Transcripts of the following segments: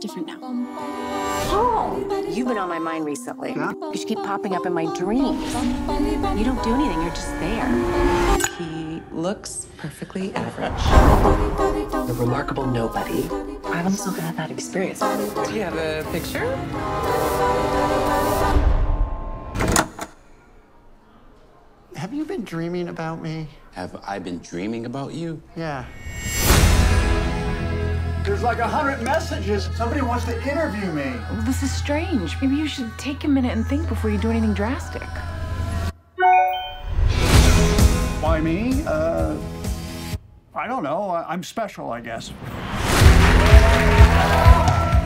different now. Paul, oh, you've been on my mind recently. Yeah? You keep popping up in my dreams. You don't do anything, you're just there. He looks perfectly average. A remarkable nobody. I've also had that experience. Do you have a picture? Have you been dreaming about me? Have I been dreaming about you? Yeah. There's like a hundred messages. Somebody wants to interview me. Well, this is strange. Maybe you should take a minute and think before you do anything drastic. Why me? Uh, I don't know. I'm special, I guess.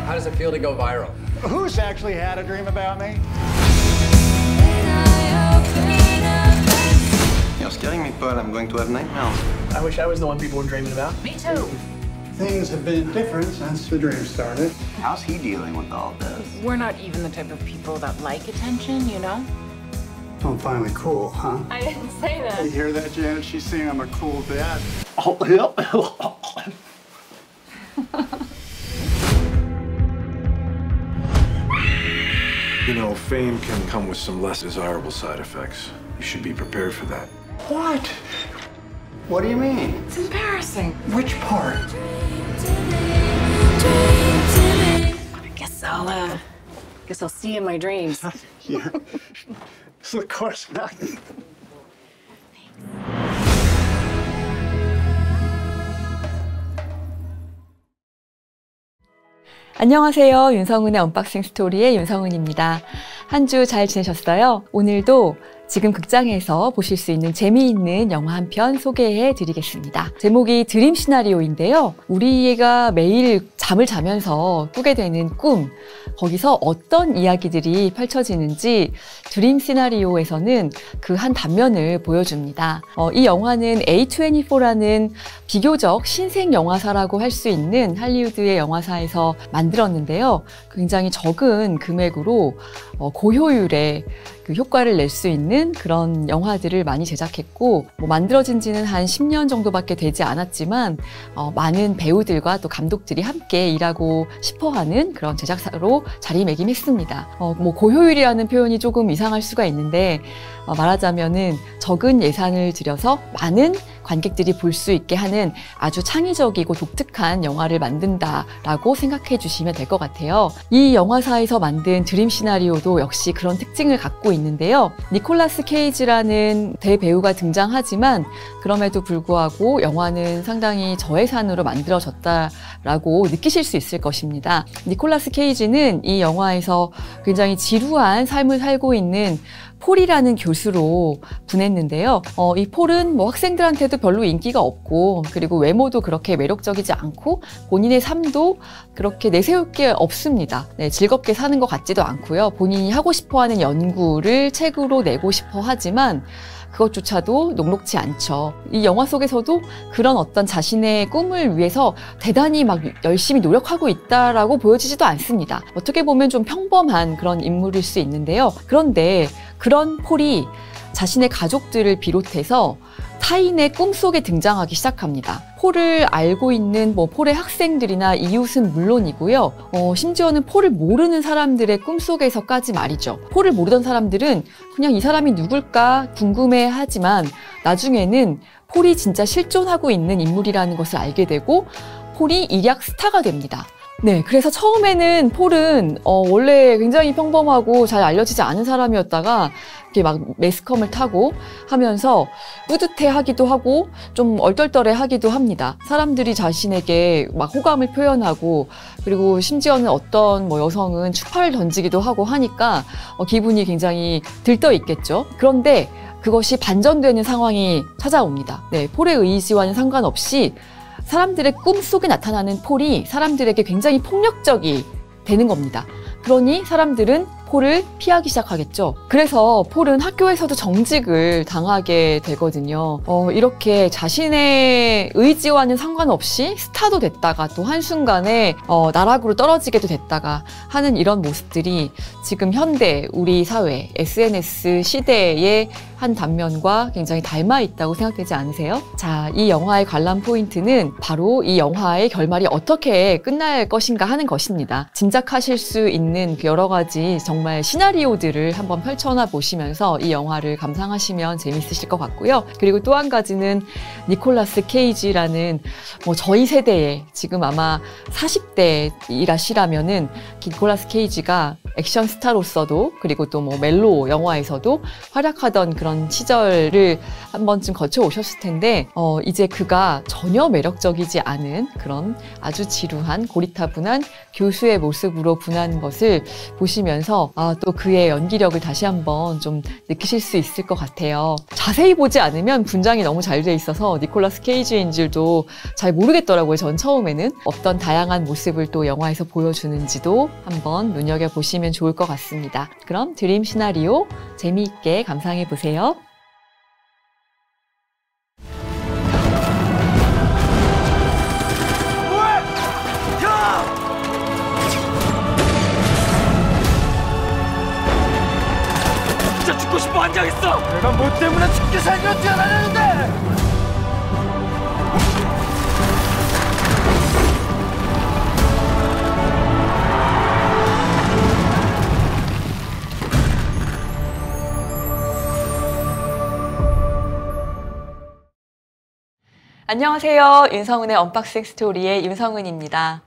How does it feel to go viral? Who's actually had a dream about me? You're scaring me, Paul. I'm going to have nightmares. I wish I was the one people were dreaming about. Me too. Things have been different since the dream started. How's he dealing with all this? We're not even the type of people that like attention, you know? I'm finally cool, huh? I didn't say that. You hear that, Janet? She's saying I'm a cool dad. Oh, you know, fame can come with some less desirable side effects. You should be prepared for that. What? What do you mean? It's embarrassing. Which part? I guess I'll, uh, guess I'll see you in my dreams. yeah. so of course not. 안녕하세요. 윤성은의 언박싱 스토리의 윤성은입니다. 한 주 잘 지내셨어요? 오늘도 지금 극장에서 보실 수 있는 재미있는 영화 한 편 소개해 드리겠습니다. 제목이 드림 시나리오인데요. 우리가 매일 잠을 자면서 꾸게 되는 꿈, 거기서 어떤 이야기들이 펼쳐지는지 드림 시나리오에서는 그 한 단면을 보여줍니다. 어, 이 영화는 A24라는 비교적 신생 영화사라고 할 수 있는 할리우드의 영화사에서 만들었는데요. 굉장히 적은 금액으로 어, 고효율의 그 효과를 낼 수 있는 그런 영화들을 많이 제작했고 뭐 만들어진 지는 한 10년 정도밖에 되지 않았지만 어, 많은 배우들과 또 감독들이 함께 일하고 싶어하는 그런 제작사로 자리매김했습니다. 어, 뭐 고효율이라는 표현이 조금 이상할 수가 있는데 어, 말하자면은 적은 예산을 들여서 많은 관객들이 볼 수 있게 하는 아주 창의적이고 독특한 영화를 만든다라고 생각해 주시면 될 것 같아요. 이 영화사에서 만든 드림 시나리오도 역시 그런 특징을 갖고 있는데요. 니콜라스 케이지라는 대배우가 등장하지만 그럼에도 불구하고 영화는 상당히 저예산으로 만들어졌다라고 느끼실 수 있을 것입니다. 니콜라스 케이지는 이 영화에서 굉장히 지루한 삶을 살고 있는 폴이라는 교수로 분했는데요. 어, 이 폴은 뭐 학생들한테도 별로 인기가 없고 그리고 외모도 그렇게 매력적이지 않고 본인의 삶도 그렇게 내세울 게 없습니다. 네, 즐겁게 사는 것 같지도 않고요. 본인이 하고 싶어하는 연구를 책으로 내고 싶어 하지만 그것조차도 녹록치 않죠. 이 영화 속에서도 그런 어떤 자신의 꿈을 위해서 대단히 막 열심히 노력하고 있다라고 보여지지도 않습니다. 어떻게 보면 좀 평범한 그런 인물일 수 있는데요. 그런데 그런 폴이 자신의 가족들을 비롯해서 타인의 꿈속에 등장하기 시작합니다. 폴을 알고 있는 뭐 폴의 학생들이나 이웃은 물론이고요. 어, 심지어는 폴을 모르는 사람들의 꿈속에서까지 말이죠. 폴을 모르던 사람들은 그냥 이 사람이 누굴까 궁금해 하지만 나중에는 폴이 진짜 실존하고 있는 인물이라는 것을 알게 되고 폴이 일약 스타가 됩니다. 네, 그래서 처음에는 폴은 어, 원래 굉장히 평범하고 잘 알려지지 않은 사람이었다가 이렇게 막 매스컴을 타고 하면서 뿌듯해하기도 하고 좀 얼떨떨해하기도 합니다. 사람들이 자신에게 막 호감을 표현하고 그리고 심지어는 어떤 뭐 여성은 추파를 던지기도 하고 하니까 어, 기분이 굉장히 들떠 있겠죠. 그런데 그것이 반전되는 상황이 찾아옵니다. 네, 폴의 의지와는 상관없이 사람들의 꿈속에 나타나는 폴이 사람들에게 굉장히 폭력적이 되는 겁니다. 그러니 사람들은 폴을 피하기 시작하겠죠. 그래서 폴은 학교에서도 정직을 당하게 되거든요. 어, 이렇게 자신의 의지와는 상관없이 스타도 됐다가 또 한순간에 어, 나락으로 떨어지게도 됐다가 하는 이런 모습들이 지금 현대 우리 사회 SNS 시대의 한 단면과 굉장히 닮아 있다고 생각되지 않으세요? 자, 이 영화의 관람 포인트는 바로 이 영화의 결말이 어떻게 끝날 것인가 하는 것입니다. 짐작하실 수 있는 있는 여러 가지 정말 시나리오들을 한번 펼쳐나 보시면서 이 영화를 감상하시면 재밌으실 것 같고요. 그리고 또 한 가지는 니콜라스 케이지라는 뭐 저희 세대에 지금 아마 4 0대일하시라면은 니콜라스 케이지가 액션 스타로서도 그리고 또 뭐 멜로 영화에서도 활약하던 그런 시절을 한 번쯤 거쳐 오셨을 텐데 어 이제 그가 전혀 매력적이지 않은 그런 아주 지루한 고리타분한 교수의 모습으로 분한 것을 것을 보시면서 아, 또 그의 연기력을 다시 한번 좀 느끼실 수 있을 것 같아요. 자세히 보지 않으면 분장이 너무 잘 돼 있어서 니콜라스 케이지인 줄도 잘 모르겠더라고요. 전 처음에는 어떤 다양한 모습을 또 영화에서 보여주는지도 한번 눈여겨 보시면 좋을 것 같습니다. 그럼 드림 시나리오 재미있게 감상해 보세요. 한적 있어! 내가 뭐 때문에 죽게 살려 뛰어다녔는데! 안녕하세요. 윤성은의 언박싱 스토리의 윤성은입니다.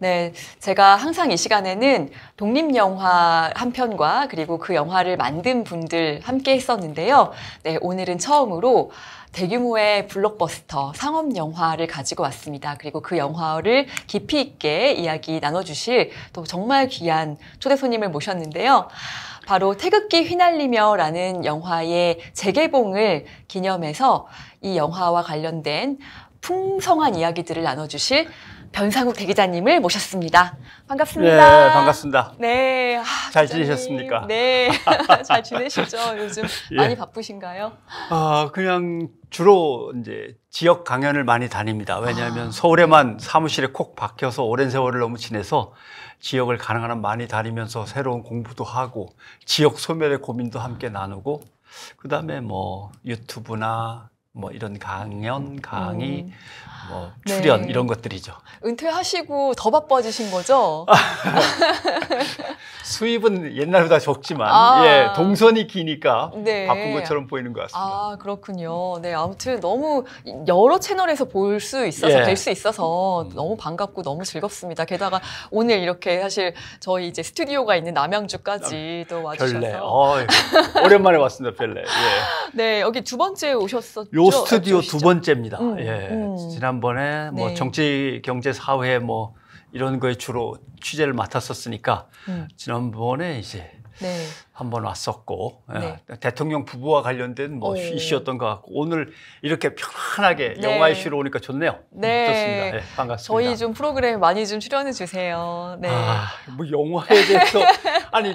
네, 제가 항상 이 시간에는 독립 영화 한 편과 그리고 그 영화를 만든 분들 함께 했었는데요. 네, 오늘은 처음으로 대규모의 블록버스터 상업 영화를 가지고 왔습니다. 그리고 그 영화를 깊이 있게 이야기 나눠주실 또 정말 귀한 초대 손님을 모셨는데요. 바로 태극기 휘날리며라는 영화의 재개봉을 기념해서 이 영화와 관련된 풍성한 이야기들을 나눠주실 변상욱 대기자님을 모셨습니다. 반갑습니다. 네, 반갑습니다. 네. 아, 잘 기자님. 지내셨습니까? 네. 잘 지내시죠? 요즘 예. 많이 바쁘신가요? 아, 그냥 주로 이제 지역 강연을 많이 다닙니다. 왜냐하면 아, 서울에만 네. 사무실에 콕 박혀서 오랜 세월을 너무 지내서 지역을 가능한 한 많이 다니면서 새로운 공부도 하고 지역 소멸의 고민도 함께 나누고 그다음에 뭐 유튜브나 뭐 이런 강연, 강의, 음. 뭐 네. 출연 네. 이런 것들이죠. 은퇴하시고 더 바빠지신 거죠? 수입은 옛날보다 적지만 아. 예, 동선이 기니까 네. 바쁜 것처럼 보이는 것 같습니다. 아 그렇군요. 네 아무튼 너무 여러 채널에서 볼 수 있어서 예. 뵐수 있어서 음. 너무 반갑고 너무 즐겁습니다. 게다가 오늘 이렇게 사실 저희 이제 스튜디오가 있는 남양주까지 도또 와주셔서 어이, 오랜만에 왔습니다. 별래. 예. 네 여기 두 번째 오셨었죠? 요 스튜디오 두 번째입니다. 음, 예. 음. 지난 지난번에 뭐 네. 정치, 경제, 사회 뭐 이런 거에 주로 취재를 맡았었으니까 음. 지난번에 이제 네. 한번 왔었고 예, 네. 대통령 부부와 관련된 뭐 오. 이슈였던 것 같고 오늘 이렇게 편안하게 네. 영화 이슈로 오니까 좋네요. 네. 좋습니다. 예, 반갑습니다. 저희 좀 프로그램 많이 좀 출연해 주세요. 네. 아, 뭐 영화에 대해서 아니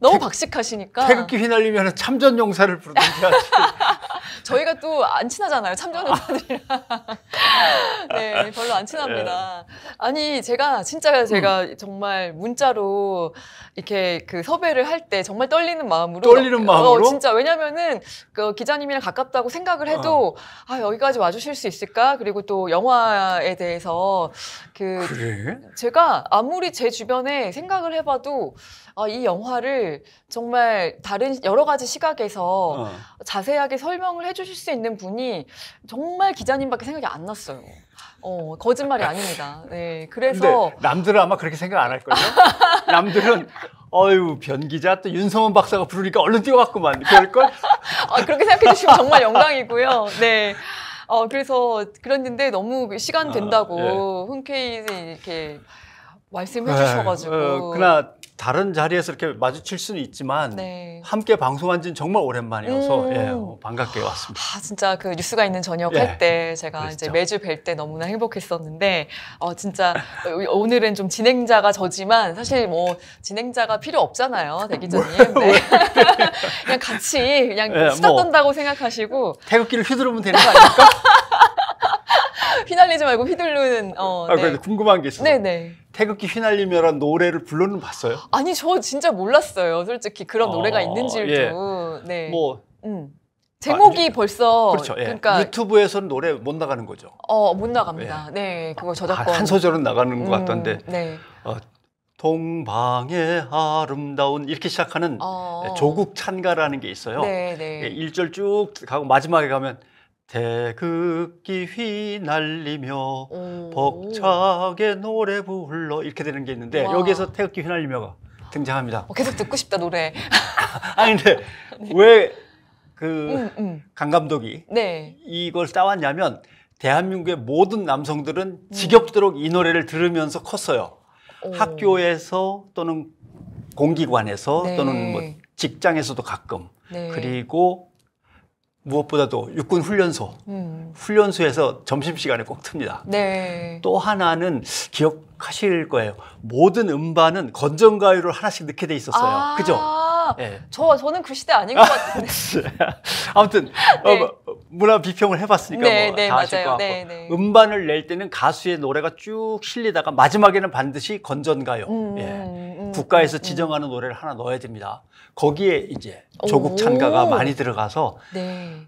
너무 박식하시니까 태극기 휘날리면 참전 용사를 부르든지 저희가 또 안 친하잖아요 참전 용사들이랑 네 별로 안 친합니다 예. 아니 제가 진짜 제가 음. 정말 문자로 이렇게 그 섭외를 할 때 정말 떨리는 마음으로 떨리는 어, 마음으로 어, 진짜 왜냐면은 그 기자님이랑 가깝다고 생각을 해도 어. 아 여기까지 와주실 수 있을까 그리고 또 영화에 대해서 그 그래? 제가 아무리 제 주변에 생각을 해봐도 아, 이 영화를 정말 다른 여러 가지 시각에서 어. 자세하게 설명을 해주실 수 있는 분이 정말 기자님밖에 생각이 안 났어요. 어, 거짓말이 아닙니다. 네, 그래서 남들은 아마 그렇게 생각 안 할 거예요. 남들은 어유 변기자 또 윤성원 박사가 부르니까 얼른 뛰어갔구만 그럴 걸. 아, 그렇게 생각해 주시면 정말 영광이고요. 네. 어, 그래서 그랬는데 너무 시간 아, 된다고 아, 예. 흔쾌히 이렇게 말씀해 아, 주셔가지고. 어, 그나 다른 자리에서 이렇게 마주칠 수는 있지만 네. 함께 방송한 지는 정말 오랜만이어서 음. 예, 어, 반갑게 왔습니다. 아, 진짜 그 뉴스가 있는 저녁 예. 할때 제가 그랬죠. 이제 매주 뵐 때 너무나 행복했었는데 어, 진짜 오늘은 좀 진행자가 저지만 사실 뭐 진행자가 필요 없잖아요 대기자님. 네. 뭐, 뭐. 그냥 같이 그냥 예, 수다 뭐 떤다고 생각하시고 태극기를 휘두르면 되는 거아닙까 휘날리지 말고 휘둘르는. 어, 아, 네. 궁금한 게 있어요. 네네. 태극기 휘날리며란 노래를 불러는 봤어요? 아니 저 진짜 몰랐어요. 솔직히 그런 어, 노래가 있는지도. 예. 네. 뭐. 음. 아, 제목이 아, 벌써 그렇죠. 예. 그러니까 유튜브에서는 노래 못 나가는 거죠. 어, 못 나갑니다. 예. 네. 그거 아, 저작권. 아, 한 소절은 나가는 것 음, 같던데. 네. 어, 동방의 아름다운 이렇게 시작하는 어... 예, 조국 찬가라는 게 있어요. 네, 네. 1절 예, 쭉 가고 마지막에 가면 태극기 휘날리며 오. 벅차게 노래 부 불러 이렇게 되는 게 있는데 와. 여기에서 태극기 휘날리며가 등장합니다. 어, 계속 듣고 싶다 노래. 아니 근데 네. 왜그강 음, 음. 감독이 네. 이걸 따왔냐면 대한민국의 모든 남성들은 지겹도록 음. 이 노래를 들으면서 컸어요. 오. 학교에서 또는 공기관에서 네. 또는 뭐 직장에서도 가끔 네. 그리고 무엇보다도 육군 훈련소 음. 훈련소에서 점심 시간에 꼭 틉니다. 네. 또 하나는 기억하실 거예요. 모든 음반은 건전가요를 하나씩 넣게 돼 있었어요. 아~ 그죠? 네. 저 저는 그 시대 아닌 것 네. 같은데. 아무튼 네. 어, 뭐, 문화 비평을 해봤으니까 네, 뭐다 네, 아실 것 같고 네, 음반을 낼 때는 가수의 노래가 쭉 실리다가 마지막에는 반드시 건전가요. 음, 예. 음, 음 국가에서 음, 음, 지정하는 노래를 하나 넣어야 됩니다. 거기에 이제 조국 찬가가 많이 들어가서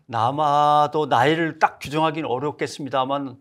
남아도 나이를 딱 규정하기는 어렵겠습니다만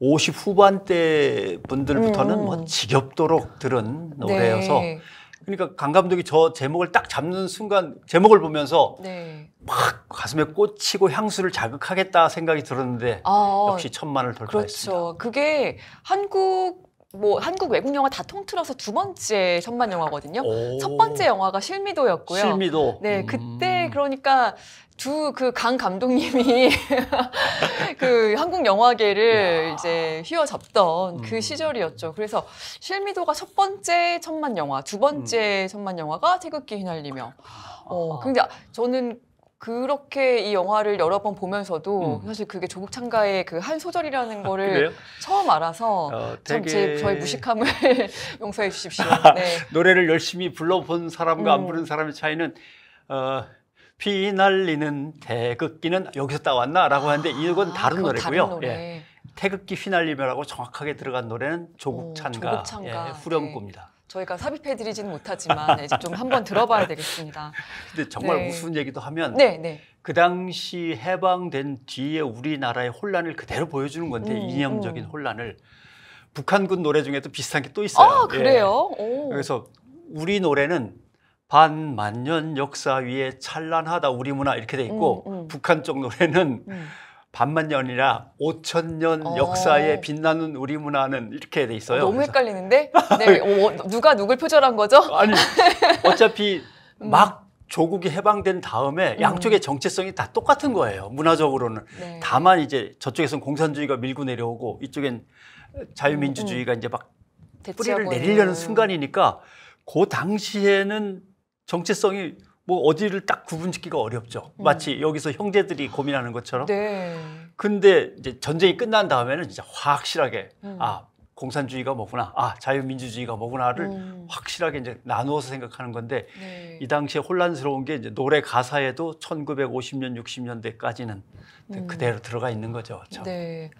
50 후반대 분들부터는 뭐 음. 뭐 지겹도록 들은 노래여서 네. 그러니까 강 감독이 저 제목을 딱 잡는 순간 제목을 보면서 네. 막 가슴에 꽂히고 향수를 자극하겠다 생각이 들었는데 아, 역시 천만을 돌파했습니다. 그렇죠. 그게 한국 뭐 한국 외국 영화 다 통틀어서 두 번째 천만 영화거든요. 오. 첫 번째 영화가 실미도였고요. 실미도. 네, 음. 그때 그러니까 두 그 강 감독님이 그 한국 영화계를 야. 이제 휘어잡던 그 음. 그 시절이었죠. 그래서 실미도가 첫 번째 천만 영화, 두 번째 음. 천만 영화가 태극기 휘날리며. 아. 어, 근데 저는 그렇게 이 영화를 여러 번 보면서도 음. 사실 그게 조국 창가의 그 한 소절이라는 아, 거를 처음 알아서 어, 되게... 참제 저의 무식함을 용서해 주십시오. 아, 네. 노래를 열심히 불러본 사람과 음. 안 부른 사람의 차이는 어, 피 날리는 태극기는 여기서 따왔나라고 하는데 아, 이건 다른 노래고요. 다른 노래. 예. 태극기 휘날리며라고 정확하게 들어간 노래는 조국 찬가 예, 후렴구입니다. 네. 저희가 삽입해드리지는 못하지만 이제 좀 한번 들어봐야 되겠습니다. 근데 정말 네. 우스운 얘기도 하면 네, 네. 그 당시 해방된 뒤에 우리나라의 혼란을 그대로 보여주는 건데 음, 이념적인 음. 혼란을 북한군 노래 중에도 비슷한 게 또 있어요. 아 그래요? 예. 그래서 우리 노래는 반만년 역사 위에 찬란하다 우리 문화 이렇게 돼 있고 음, 음. 북한 쪽 노래는 음. 반만 년이라 5천 년 어. 역사에 빛나는 우리 문화는 이렇게 돼 있어요. 너무 그래서. 헷갈리는데? 네, 어, 어, 누가 누굴 표절한 거죠? 아니, 어차피 음. 막 조국이 해방된 다음에 음. 양쪽의 정체성이 다 똑같은 거예요. 문화적으로는. 네. 다만 이제 저쪽에선 공산주의가 밀고 내려오고 이쪽엔 자유민주주의가 음. 음. 이제 막 뿌리를 내리려는 순간이니까 그 당시에는 정체성이 뭐 어디를 딱 구분짓기가 어렵죠. 음. 마치 여기서 형제들이 고민하는 것처럼. 네. 근데 이제 전쟁이 끝난 다음에는 진짜 확실하게 음. 아 공산주의가 뭐구나, 아 자유민주주의가 뭐구나를 음. 확실하게 이제 나누어서 생각하는 건데 네. 이 당시에 혼란스러운 게 이제 노래 가사에도 1950년, 60년대까지는 그 음. 그대로 들어가 있는 거죠. 참. 네.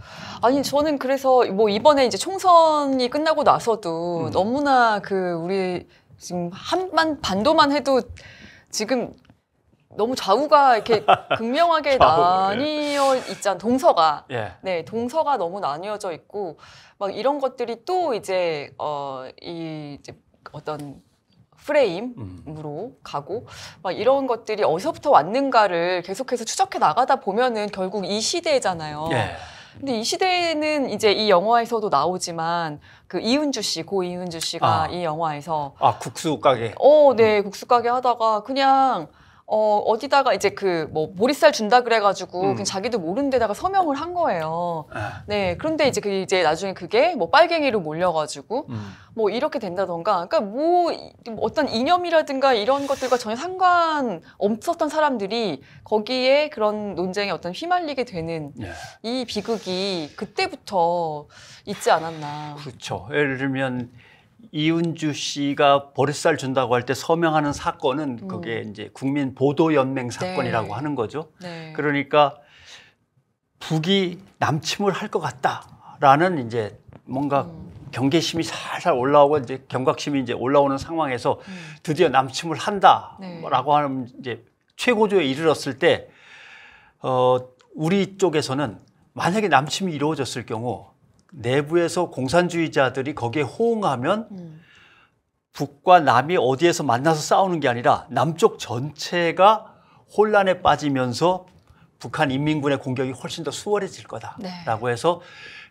아니 저는 그래서 뭐 이번에 이제 총선이 끝나고 나서도 음. 너무나 그 우리 지금 한반 반도만 해도 지금 너무 좌우가 이렇게 극명하게 나뉘어 있잖아 동서가 예. 네 동서가 너무 나뉘어져 있고 막 이런 것들이 또 이제 어이 이제 어떤 프레임으로 음. 가고 막 이런 것들이 어디서부터 왔는가를 계속해서 추적해 나가다 보면은 결국 이 시대잖아요. 예. 근데 이 시대에는 이제 이 영화에서도 나오지만 그 이은주 씨, 고 이은주 씨가 아. 이 영화에서 아 국수 가게. 어, 네, 음. 국수 가게 하다가 그냥 어, 어디다가 이제 그뭐보리살 준다 그래가지고 음. 그냥 자기도 모르는 데다가 서명을 한 거예요. 아. 네. 그런데 이제 그 이제 나중에 그게 뭐 빨갱이로 몰려가지고 음. 뭐 이렇게 된다던가 그러니까 뭐, 뭐 어떤 이념이라든가 이런 것들과 전혀 상관 없었던 사람들이 거기에 그런 논쟁에 어떤 휘말리게 되는 예. 이 비극이 그때부터 있지 않았나. 그렇죠. 예를 들면 이은주 씨가 버릇살 준다고 할 때 서명하는 사건은 음. 그게 이제 국민 보도 연맹 네. 사건이라고 네. 하는 거죠. 네. 그러니까 북이 남침을 할 것 같다라는 이제 뭔가 음. 경계심이 살살 올라오고 이제 경각심이 이제 올라오는 상황에서 음. 드디어 남침을 한다라고 네. 하는 이제 최고조에 이르렀을 때 어, 우리 쪽에서는 만약에 남침이 이루어졌을 경우 내부에서 공산주의자들이 거기에 호응하면 음. 북과 남이 어디에서 만나서 싸우는 게 아니라 남쪽 전체가 혼란에 빠지면서 북한 인민군의 공격이 훨씬 더 수월해질 거다라고 네. 해서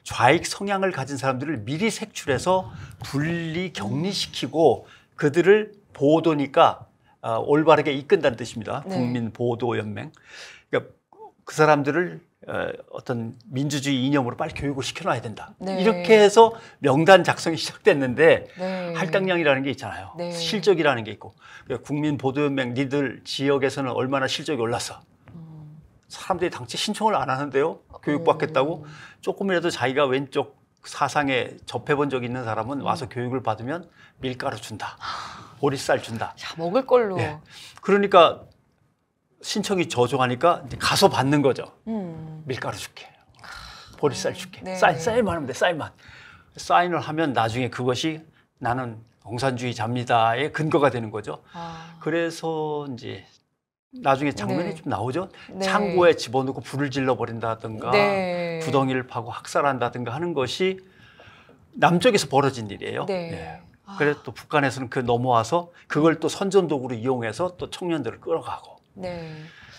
좌익 성향을 가진 사람들을 미리 색출해서 분리 격리시키고 그들을 보호도니까 어, 아, 올바르게 이끈다는 뜻입니다. 네. 국민 보호도 연맹. 그러니까 그 사람들을 어, 어떤 민주주의 이념으로 빨리 교육을 시켜놔야 된다. 네. 이렇게 해서 명단 작성이 시작됐는데 네. 할당량이라는 게 있잖아요. 네. 실적이라는 게 있고 국민 보도연맹 니들 지역에서는 얼마나 실적이 올라서 사람들이 당최 신청을 안 하는데요. 교육받겠다고 음. 조금이라도 자기가 왼쪽 사상에 접해본 적 있는 사람은 음. 와서 음. 교육을 받으면 밀가루 준다. 보리쌀 준다. 야, 먹을 걸로. 예. 그러니까 신청이 저조하니까 이제 가서 받는 거죠. 음. 밀가루 줄게. 보리쌀 줄게. 아, 네. 사인, 사인만 하면 돼, 사인만. 사인을 하면 나중에 그것이 나는 공산주의자입니다의 근거가 되는 거죠. 아. 그래서 이제 나중에 장면이 네. 좀 나오죠. 네. 창고에 집어넣고 불을 질러버린다든가 네. 구덩이를 파고 학살한다든가 하는 것이 남쪽에서 벌어진 일이에요. 네. 예. 아. 그래서 또 북한에서는 그 넘어와서 그걸 또 선전도구로 이용해서 또 청년들을 끌어가고 네.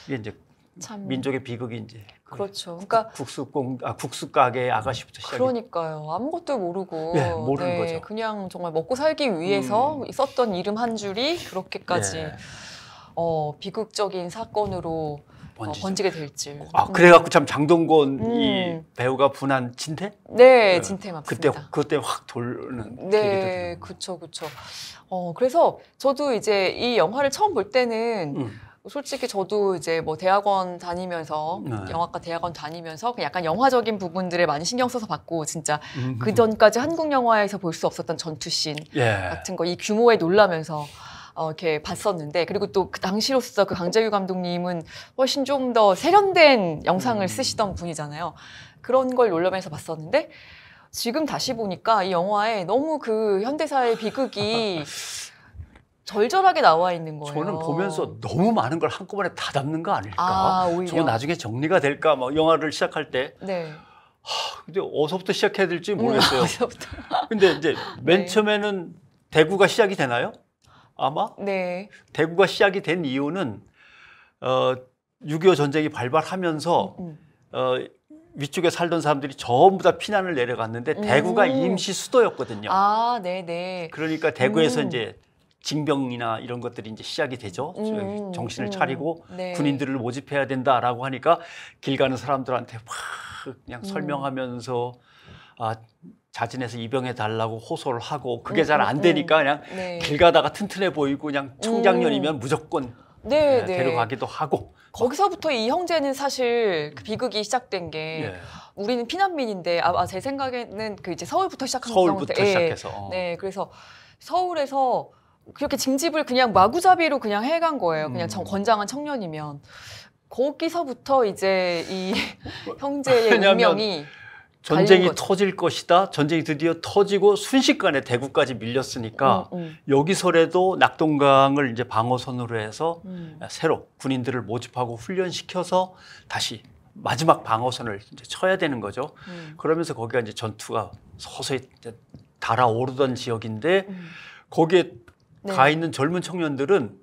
이게 이제 참... 민족의 비극이 이제 그렇죠. 그러니까 국수공 아 국수 가게 아가씨부터 시작. 그러니까요. 아무것도 모르고 네, 모르는 네, 거죠. 그냥 정말 먹고 살기 위해서 음. 썼던 이름 한 줄이 그렇게까지 네. 어, 비극적인 사건으로 어, 번지게 될지아 그래갖고 참 장동건 음. 이 배우가 분한 진태? 네, 예. 진태 맞습니다. 그때 그때 확 돌는. 네, 그쵸 그쵸. 어 그래서 저도 이제 이 영화를 처음 볼 때는. 음. 솔직히 저도 이제 뭐 대학원 다니면서 네. 영화과 대학원 다니면서 약간 영화적인 부분들에 많이 신경 써서 봤고 진짜 음. 그 전까지 한국 영화에서 볼 수 없었던 전투씬 예. 같은 거 이 규모에 놀라면서 어, 이렇게 봤었는데 그리고 또 그 당시로서 그 강재규 감독님은 훨씬 좀 더 세련된 영상을 음. 쓰시던 분이잖아요. 그런 걸 놀라면서 봤었는데 지금 다시 보니까 이 영화에 너무 그 현대사의 비극이 절절하게 나와 있는 거예요. 저는 보면서 너무 많은 걸 한꺼번에 다 담는 거 아닐까? 아, 오히려. 저거 나중에 정리가 될까? 막 뭐 영화를 시작할 때. 네. 하, 근데 어서부터 시작해야 될지 음, 모르겠어요. 음, 어서부터. 근데 이제 맨 네. 처음에는 대구가 시작이 되나요? 아마? 네. 대구가 시작이 된 이유는 어, 6.25 전쟁이 발발하면서 음, 음. 어, 위쪽에 살던 사람들이 전부 다 피난을 내려갔는데 대구가 음. 임시 수도였거든요. 아, 네네. 네. 그러니까 대구에서 음. 이제 징병이나 이런 것들이 이제 시작이 되죠. 음, 정신을 음. 차리고 네. 군인들을 모집해야 된다라고 하니까 길 가는 사람들한테 막 그냥 음. 설명하면서 아 자진해서 입영해 달라고 호소를 하고 그게 음, 잘안 음, 되니까 그냥 네. 길 가다가 튼튼해 보이고 그냥 청장년이면 무조건 네, 네, 네, 데려가기도 하고 거기서부터 이 형제는 사실 그 비극이 시작된 게 예. 우리는 피난민인데 아, 아, 제 생각에는 그 이제 서울부터 시작한 서울부터 예. 시작해서 예. 네 그래서 서울에서 그렇게 징집을 그냥 마구잡이로 그냥 해간 거예요. 그냥 음. 건장한 청년이면 거기서부터 이제 이 형제의 운명이 전쟁이 터질 것이다. 전쟁이 드디어 터지고 순식간에 대구까지 밀렸으니까 음, 음. 여기서라도 낙동강을 이제 방어선으로 해서 음. 새로 군인들을 모집하고 훈련시켜서 다시 마지막 방어선을 이제 쳐야 되는 거죠. 음. 그러면서 거기가 이제 전투가 서서히 달아오르던 지역인데 음. 거기에 네. 가 있는 젊은 청년들은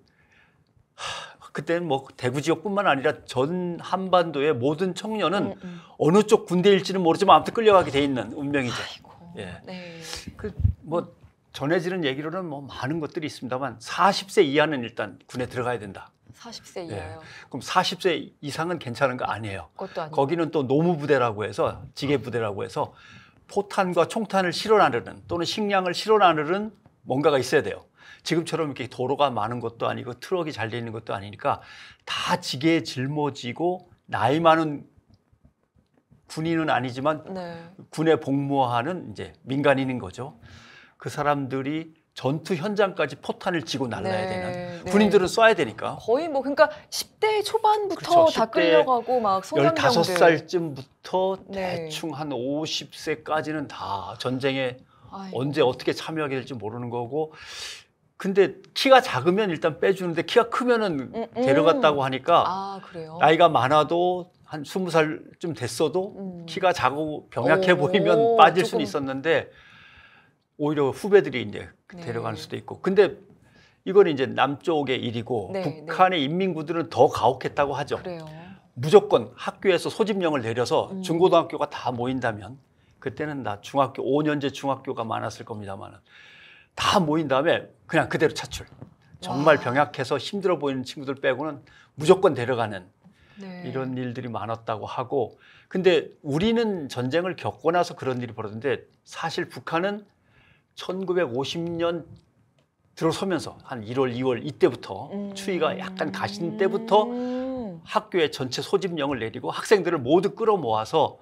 하, 그때는 뭐 대구 지역뿐만 아니라 전 한반도의 모든 청년은 음, 음. 어느 쪽 군대일지는 모르지만 아무튼 끌려가게 돼 있는 운명이죠. 아이고, 예. 네. 그뭐 전해지는 얘기로는 뭐 많은 것들이 있습니다만 40세 이하는 일단 군에 들어가야 된다. 40세 예. 이하요. 예. 그럼 40세 이상은 괜찮은 거 아니에요. 그것도 아니에요. 거기는 또 노무 부대라고 해서 지게 부대라고 해서 포탄과 총탄을 실어 나르는 또는 식량을 실어 나르는 뭔가가 있어야 돼요. 지금처럼 이렇게 도로가 많은 것도 아니고 트럭이 잘 돼있는 것도 아니니까 다 지게 짊어지고 나이 많은 군인은 아니지만 네. 군에 복무하는 이제 민간인인 거죠. 그 사람들이 전투 현장까지 포탄을 지고 날라야 네, 되는 네. 군인들은 네. 쏴야 되니까 거의 뭐 그러니까 10대 초반부터 그렇죠. 다 10대 끌려가고 막 소년병들 15살쯤부터 네. 대충 한 50세까지는 다 전쟁에 아이고. 언제 어떻게 참여하게 될지 모르는 거고 근데 키가 작으면 일단 빼주는데 키가 크면은 음, 음. 데려갔다고 하니까 아, 나이가 많아도 한 스무 살쯤 됐어도 음. 키가 작고 병약해 오, 보이면 빠질 조금. 수는 있었는데 오히려 후배들이 이제 네. 데려갈 수도 있고 근데 이건 이제 남쪽의 일이고 네, 네. 북한의 네. 인민군들은 더 가혹했다고 하죠. 그래요. 무조건 학교에서 소집령을 내려서 음. 중고등학교가 다 모인다면 그때는 나 중학교 5년제 중학교가 많았을 겁니다만은 다 모인 다음에 그냥 그대로 차출. 정말 와. 병약해서 힘들어 보이는 친구들 빼고는 무조건 데려가는 네. 이런 일들이 많았다고 하고 근데 우리는 전쟁을 겪고 나서 그런 일이 벌어졌는데 사실 북한은 1950년 들어서면서 한 1월, 2월 이때부터 음. 추위가 약간 가신 때부터 음. 학교에 전체 소집령을 내리고 학생들을 모두 끌어모아서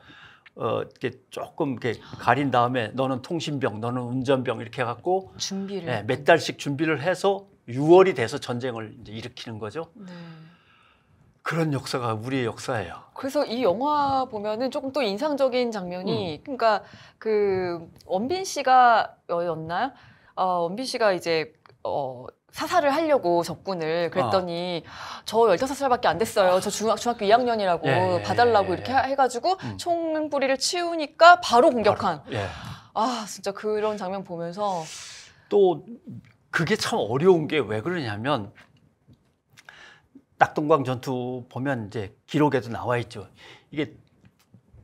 어, 이렇게 조금 이렇게 가린 다음에 너는 통신병, 너는 운전병 이렇게 해갖고 준비를 네, 몇 달씩 준비를 해서 6월이 돼서 전쟁을 이제 일으키는 거죠. 네. 그런 역사가 우리의 역사예요. 그래서 이 영화 보면은 조금 또 인상적인 장면이 음. 그러니까 그 원빈 씨가였나요? 어, 원빈 씨가 이제 어, 사살을 하려고 적군을 그랬더니 어. 저 15살밖에 안 됐어요. 저 중학, 중학교 2학년이라고 예, 예, 예, 봐달라고 예, 이렇게 예. 해가지고 음. 총뿌리를 치우니까 바로 공격한. 바로, 예. 아, 진짜 그런 장면 보면서. 또 그게 참 어려운 게 왜 그러냐면 낙동강 전투 보면 이제 기록에도 나와 있죠. 이게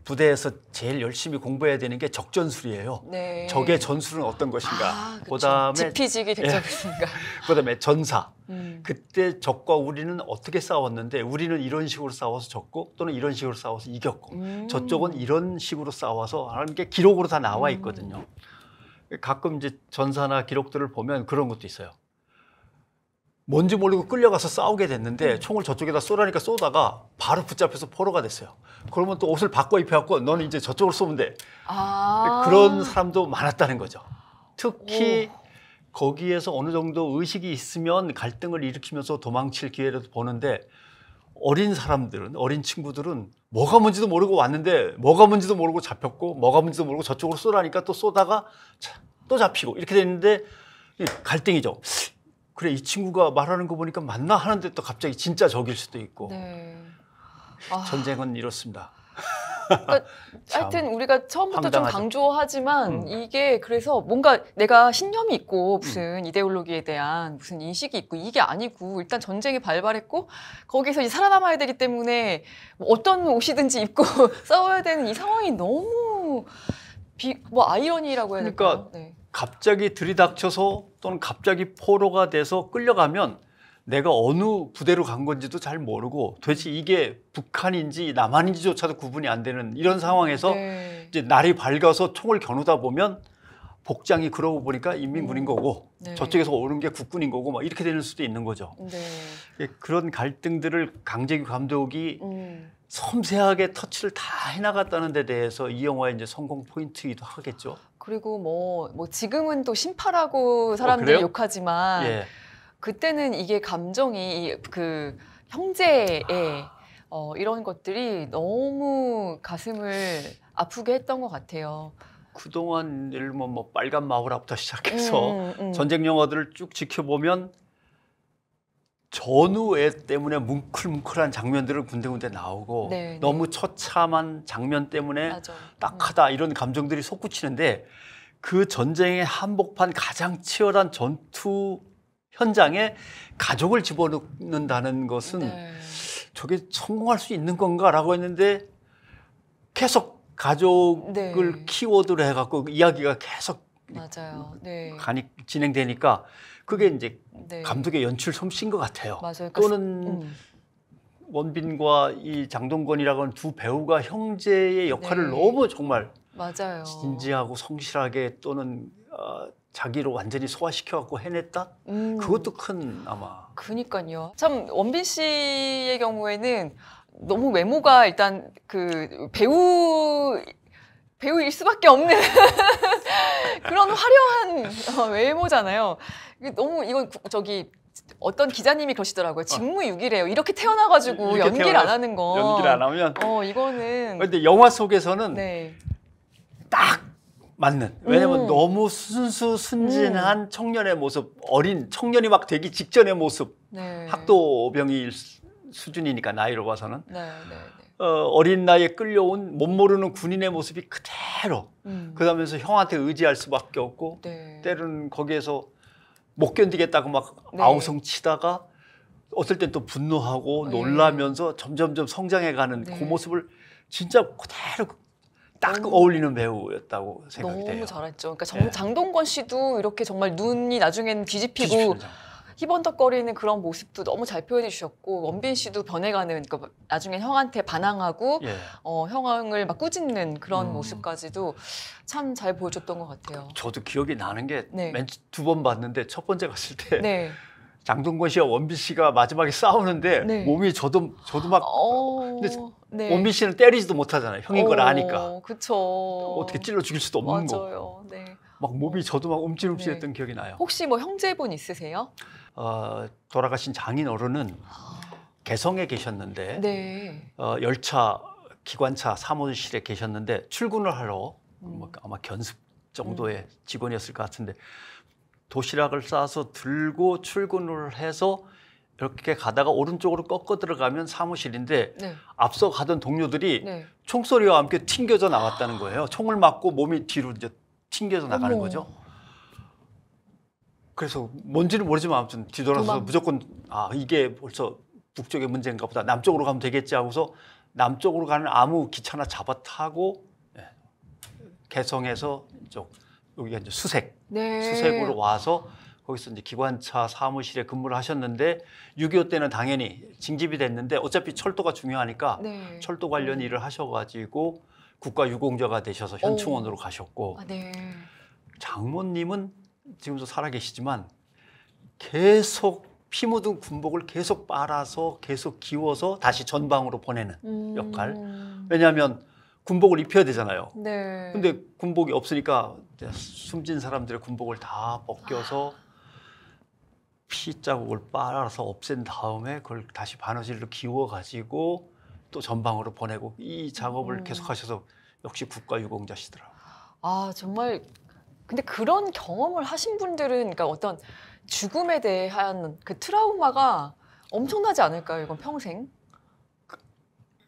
부대에서 제일 열심히 공부해야 되는 게 적전술이에요. 네. 적의 전술은 어떤 것인가. 아, 그다음에 지피지기 객적인가. 예, 그다음에 전사. 음. 그때 적과 우리는 어떻게 싸웠는데 우리는 이런 식으로 싸워서 졌고 또는 이런 식으로 싸워서 이겼고 음. 저쪽은 이런 식으로 싸워서 하는 게 기록으로 다 나와 음. 있거든요. 음. 가끔 이제 전사나 기록들을 보면 그런 것도 있어요. 뭔지 모르고 끌려가서 싸우게 됐는데 음. 총을 저쪽에다 쏘라니까 쏘다가 바로 붙잡혀서 포로가 됐어요. 그러면 또 옷을 바꿔 입혀갖고 너는 이제 저쪽으로 쏘면 돼. 아 그런 사람도 많았다는 거죠. 특히 오. 거기에서 어느 정도 의식이 있으면 갈등을 일으키면서 도망칠 기회를 보는데 어린 사람들은 어린 친구들은 뭐가 뭔지도 모르고 왔는데 뭐가 뭔지도 모르고 잡혔고 뭐가 뭔지도 모르고 저쪽으로 쏘라니까 또 쏘다가 또 잡히고 이렇게 됐는데 갈등이죠. 그래 이 친구가 말하는 거 보니까 맞나 하는데 또 갑자기 진짜 적일 수도 있고 네. 아. 전쟁은 이렇습니다. 그러니까 하여튼 우리가 처음부터 황당하죠. 좀 강조하지만 음. 이게 그래서 뭔가 내가 신념이 있고 음. 무슨 음. 이데올로기에 대한 무슨 인식이 있고 이게 아니고 일단 전쟁이 발발했고 거기서 이 살아남아야 되기 때문에 뭐 어떤 옷이든지 입고 싸워야 되는 이 상황이 너무 비, 뭐 아이러니라고 해야 될까요? 그러니까 네. 갑자기 들이닥쳐서 또는 갑자기 포로가 돼서 끌려가면 내가 어느 부대로 간 건지도 잘 모르고 도대체 이게 북한인지 남한인지조차도 구분이 안 되는 이런 상황에서 네. 이제 날이 밝아서 총을 겨누다 보면 복장이 그러고 보니까 인민군인 음. 거고 네. 저쪽에서 오른 게 국군인 거고 막 이렇게 되는 수도 있는 거죠. 네. 그런 갈등들을 강재규 감독이 음. 섬세하게 터치를 다 해나갔다는 데 대해서 이 영화의 이제 성공 포인트이기도 하겠죠. 그리고 뭐, 뭐 지금은 또 심파라고 사람들이 어, 욕하지만 예. 그때는 이게 감정이 그 형제의 아... 어, 이런 것들이 너무 가슴을 아프게 했던 것 같아요. 그동안 예를 뭐 빨간 마을부터 시작해서 음, 음. 전쟁 영화들을 쭉 지켜보면 전후에 때문에 뭉클뭉클한 장면들을 군데군데 나오고 네, 네. 너무 네. 처참한 장면 때문에 맞아. 딱하다 음. 이런 감정들이 솟구치는데 그 전쟁의 한복판 가장 치열한 전투 현장에 가족을 집어넣는다는 것은 네. 저게 성공할 수 있는 건가라고 했는데 계속 가족을 네. 키워드로 해갖고 이야기가 계속 맞아요. 네. 가니 진행되니까 그게 이제 네. 감독의 연출 솜씨인 것 같아요. 맞아요. 그러니까 또는 음. 원빈과 이 장동건이라고 하는 두 배우가 형제의 네. 역할을 네. 너무 정말 맞아요. 진지하고 성실하게 또는 어, 자기로 완전히 소화시켜 갖고 해냈다. 음. 그것도 큰 아마. 그니까요. 참 원빈 씨의 경우에는 너무 외모가 일단 그 배우 배우일 수밖에 없는 그런 화려한 어, 외모잖아요. 너무 이건 구, 저기 어떤 기자님이 그러시더라고요. 어. 직무유기래요. 이렇게 태어나가지고 이렇게 연기를 태어나, 안 하는 거. 연기를 안 하면. 어 이거는. 근데 영화 속에서는 네. 딱 맞는. 왜냐면 음. 너무 순수 순진한 음. 청년의 모습, 어린 청년이 막 되기 직전의 모습. 네. 학도병이 수준이니까 나이로 봐서는. 네, 네, 네, 어, 어린 나이에 끌려온 못 모르는 군인의 모습이 그대로. 음. 그러면서 형한테 의지할 수밖에 없고 네. 때로는 거기에서 못 견디겠다고 막 네. 아우성 치다가 어떨 땐 또 분노하고 예. 놀라면서 점점점 성장해가는 그 네. 모습을 진짜 그대로 딱 너무, 어울리는 배우였다고 생각이 너무 돼요. 너무 잘했죠. 그러니까 예. 정, 네. 장동건 씨도 이렇게 정말 눈이 나중에는 뒤집히고 희번덕거리는 그런 모습도 너무 잘 표현해 주셨고 원빈 씨도 변해가는 그러니까 나중에 형한테 반항하고 예. 어, 형을 막 꾸짖는 그런 음. 모습까지도 참 잘 보여줬던 것 같아요. 저도 기억이 나는 게 맨두번 네. 봤는데 첫 번째 갔을 때 네. 장동건 씨와 원빈 씨가 마지막에 싸우는데 네. 몸이 저도 저도 막 어... 근데 네. 원빈 씨는 때리지도 못하잖아요. 형인 어... 걸 아니까. 그쵸. 어떻게 찔러 죽일 수도 없는 맞아요. 거. 맞아요. 네. 막 몸이 저도 막 움찔움찔했던 네. 기억이 나요. 혹시 뭐 형제분 있으세요? 어, 돌아가신 장인 어른은 개성에 계셨는데 네. 어, 열차 기관차 사무실에 계셨는데 출근을 하러 뭐 음. 뭐 아마 견습 정도의 음. 직원이었을 것 같은데 도시락을 싸서 들고 출근을 해서 이렇게 가다가 오른쪽으로 꺾어 들어가면 사무실인데 네. 앞서 가던 동료들이 네. 총소리와 함께 튕겨져 나왔다는 거예요. 총을 맞고 몸이 뒤로 이제 튕겨져 나가는 어머. 거죠. 그래서 뭔지는 모르지만 아무튼 뒤돌아서 도망. 무조건 아 이게 벌써 북쪽의 문제인가 보다 남쪽으로 가면 되겠지 하고서 남쪽으로 가는 아무 기차나 잡아 타고 예, 개성에서 이쪽 여기가 이제 수색 네. 수색으로 와서 거기서 이제 기관차 사무실에 근무를 하셨는데 6.25 때는 당연히 징집이 됐는데 어차피 철도가 중요하니까 네. 철도 관련 네. 일을 하셔가지고 국가유공자가 되셔서 현충원으로 오. 가셨고 아, 네. 장모님은 지금도 살아계시지만 계속 피 묻은 군복을 계속 빨아서 계속 기워서 다시 전방으로 보내는 음. 역할. 왜냐하면 군복을 입혀야 되잖아요. 네. 근데 군복이 없으니까 숨진 사람들의 군복을 다 벗겨서 아. 피 자국을 빨아서 없앤 다음에 그걸 다시 바느질로 기워 가지고 또 전방으로 보내고 이 작업을 음. 계속하셔서 역시 국가유공자시더라. 아 정말 근데 그런 경험을 하신 분들은 그러니까 어떤 죽음에 대한 그 트라우마가 엄청나지 않을까요? 이건 평생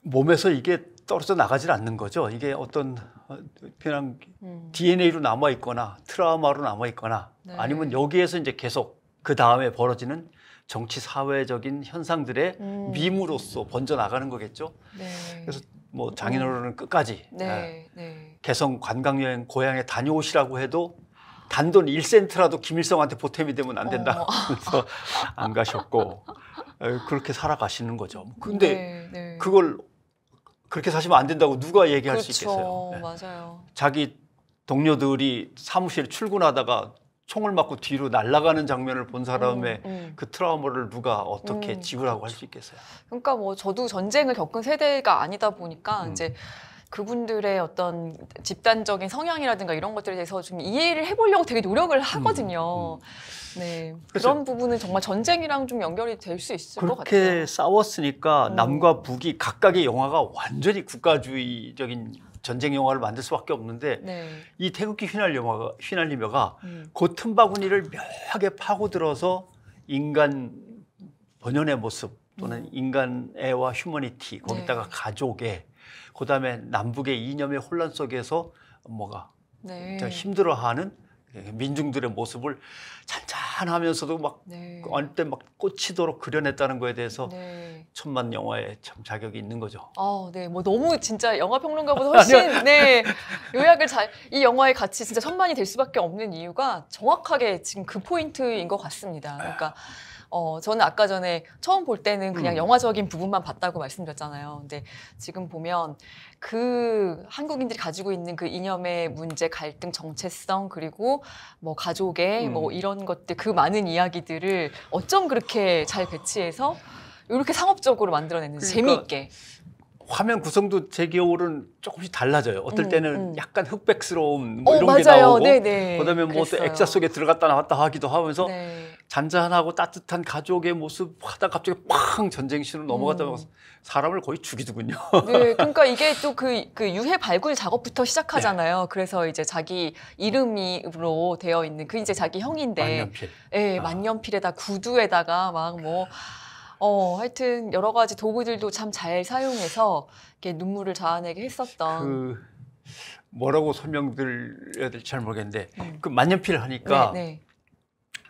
몸에서 이게 떨어져 나가질 않는 거죠. 이게 어떤 어, 그냥 음. DNA로 남아 있거나 트라우마로 남아 있거나 네. 아니면 여기에서 이제 계속 그 다음에 벌어지는 정치 사회적인 현상들의 음. 밈으로서 번져 나가는 거겠죠. 네. 그래서 뭐 어. 장인어른은 끝까지 네, 예. 네. 개성 관광여행 고향에 다녀오시라고 해도 단돈 1센트라도 김일성한테 보탬이 되면 안 된다. 어. 그래서 안 가셨고 어, 그렇게 살아가시는 거죠. 네, 근데 네, 그걸 그렇게 사시면 안 된다고 누가 얘기할 그쵸, 수 그렇죠. 있겠어요. 예. 맞아요. 자기 동료들이 사무실 출근하다가 총을 맞고 뒤로 날아가는 장면을 본 사람의 음, 음. 그 트라우마를 누가 어떻게 음, 지우라고 할수 그렇죠. 있겠어요? 그러니까 뭐 저도 전쟁을 겪은 세대가 아니다 보니까 음. 이제 그분들의 어떤 집단적인 성향이라든가 이런 것들에 대해서 좀 이해를 해보려고 되게 노력을 음, 하거든요. 음. 네, 그런 부분은 정말 전쟁이랑 좀 연결이 될 수 있을 것 같아요. 그렇게 싸웠으니까 남과 북이 각각의 영화가 완전히 국가주의적인 전쟁 영화를 만들 수밖에 없는데 네. 이 태극기 휘날 영화가 휘날리며가 음. 그 틈바구니를 묘하게 파고들어서 인간 본연의 모습 또는 음. 인간애와 휴머니티 거기다가 네. 가족의 그다음에 남북의 이념의 혼란 속에서 뭐가 네. 힘들어하는 예, 민중들의 모습을 잔잔하면서도 막 네. 언때 막 꽂히도록 그려냈다는 거에 대해서 네. 천만 영화에 참 자격이 있는 거죠. 아, 네, 뭐 너무 진짜 영화 평론가보다 훨씬 네 요약을 잘 이 영화의 가치 진짜 천만이 될 수밖에 없는 이유가 정확하게 지금 그 포인트인 것 같습니다. 그러니까. 어, 저는 아까 전에 처음 볼 때는 그냥 음. 영화적인 부분만 봤다고 말씀드렸잖아요. 근데 지금 보면 그 한국인들이 가지고 있는 그 이념의 문제, 갈등, 정체성 그리고 뭐 가족의 뭐 음. 뭐 이런 것들 그 많은 이야기들을 어쩜 그렇게 잘 배치해서 이렇게 상업적으로 만들어내는지 그러니까. 재미있게. 화면 구성도 제 기억으로는 조금씩 달라져요. 어떨 음, 때는 음. 약간 흑백스러운 뭐 어, 이런 맞아요. 게 나오고, 네네. 네. 그다음에 뭐 또 액자 속에 들어갔다 나왔다 하기도 하면서 네. 잔잔하고 따뜻한 가족의 모습 하다 갑자기 팡 전쟁신으로 넘어갔다가 음. 사람을 거의 죽이더군요. 네, 그러니까 이게 또그 그 유해 발굴 작업부터 시작하잖아요. 네. 그래서 이제 자기 이름으로 되어 있는 그 이제 자기 형인데 만년필. 네, 만년필에다 구두에다가 막 뭐. 어, 하여튼 여러 가지 도구들도 참 잘 사용해서 이렇게 눈물을 자아내게 했었던. 그 뭐라고 설명드려야 될지 잘 모르겠는데 음. 그 만년필 하니까 네, 네.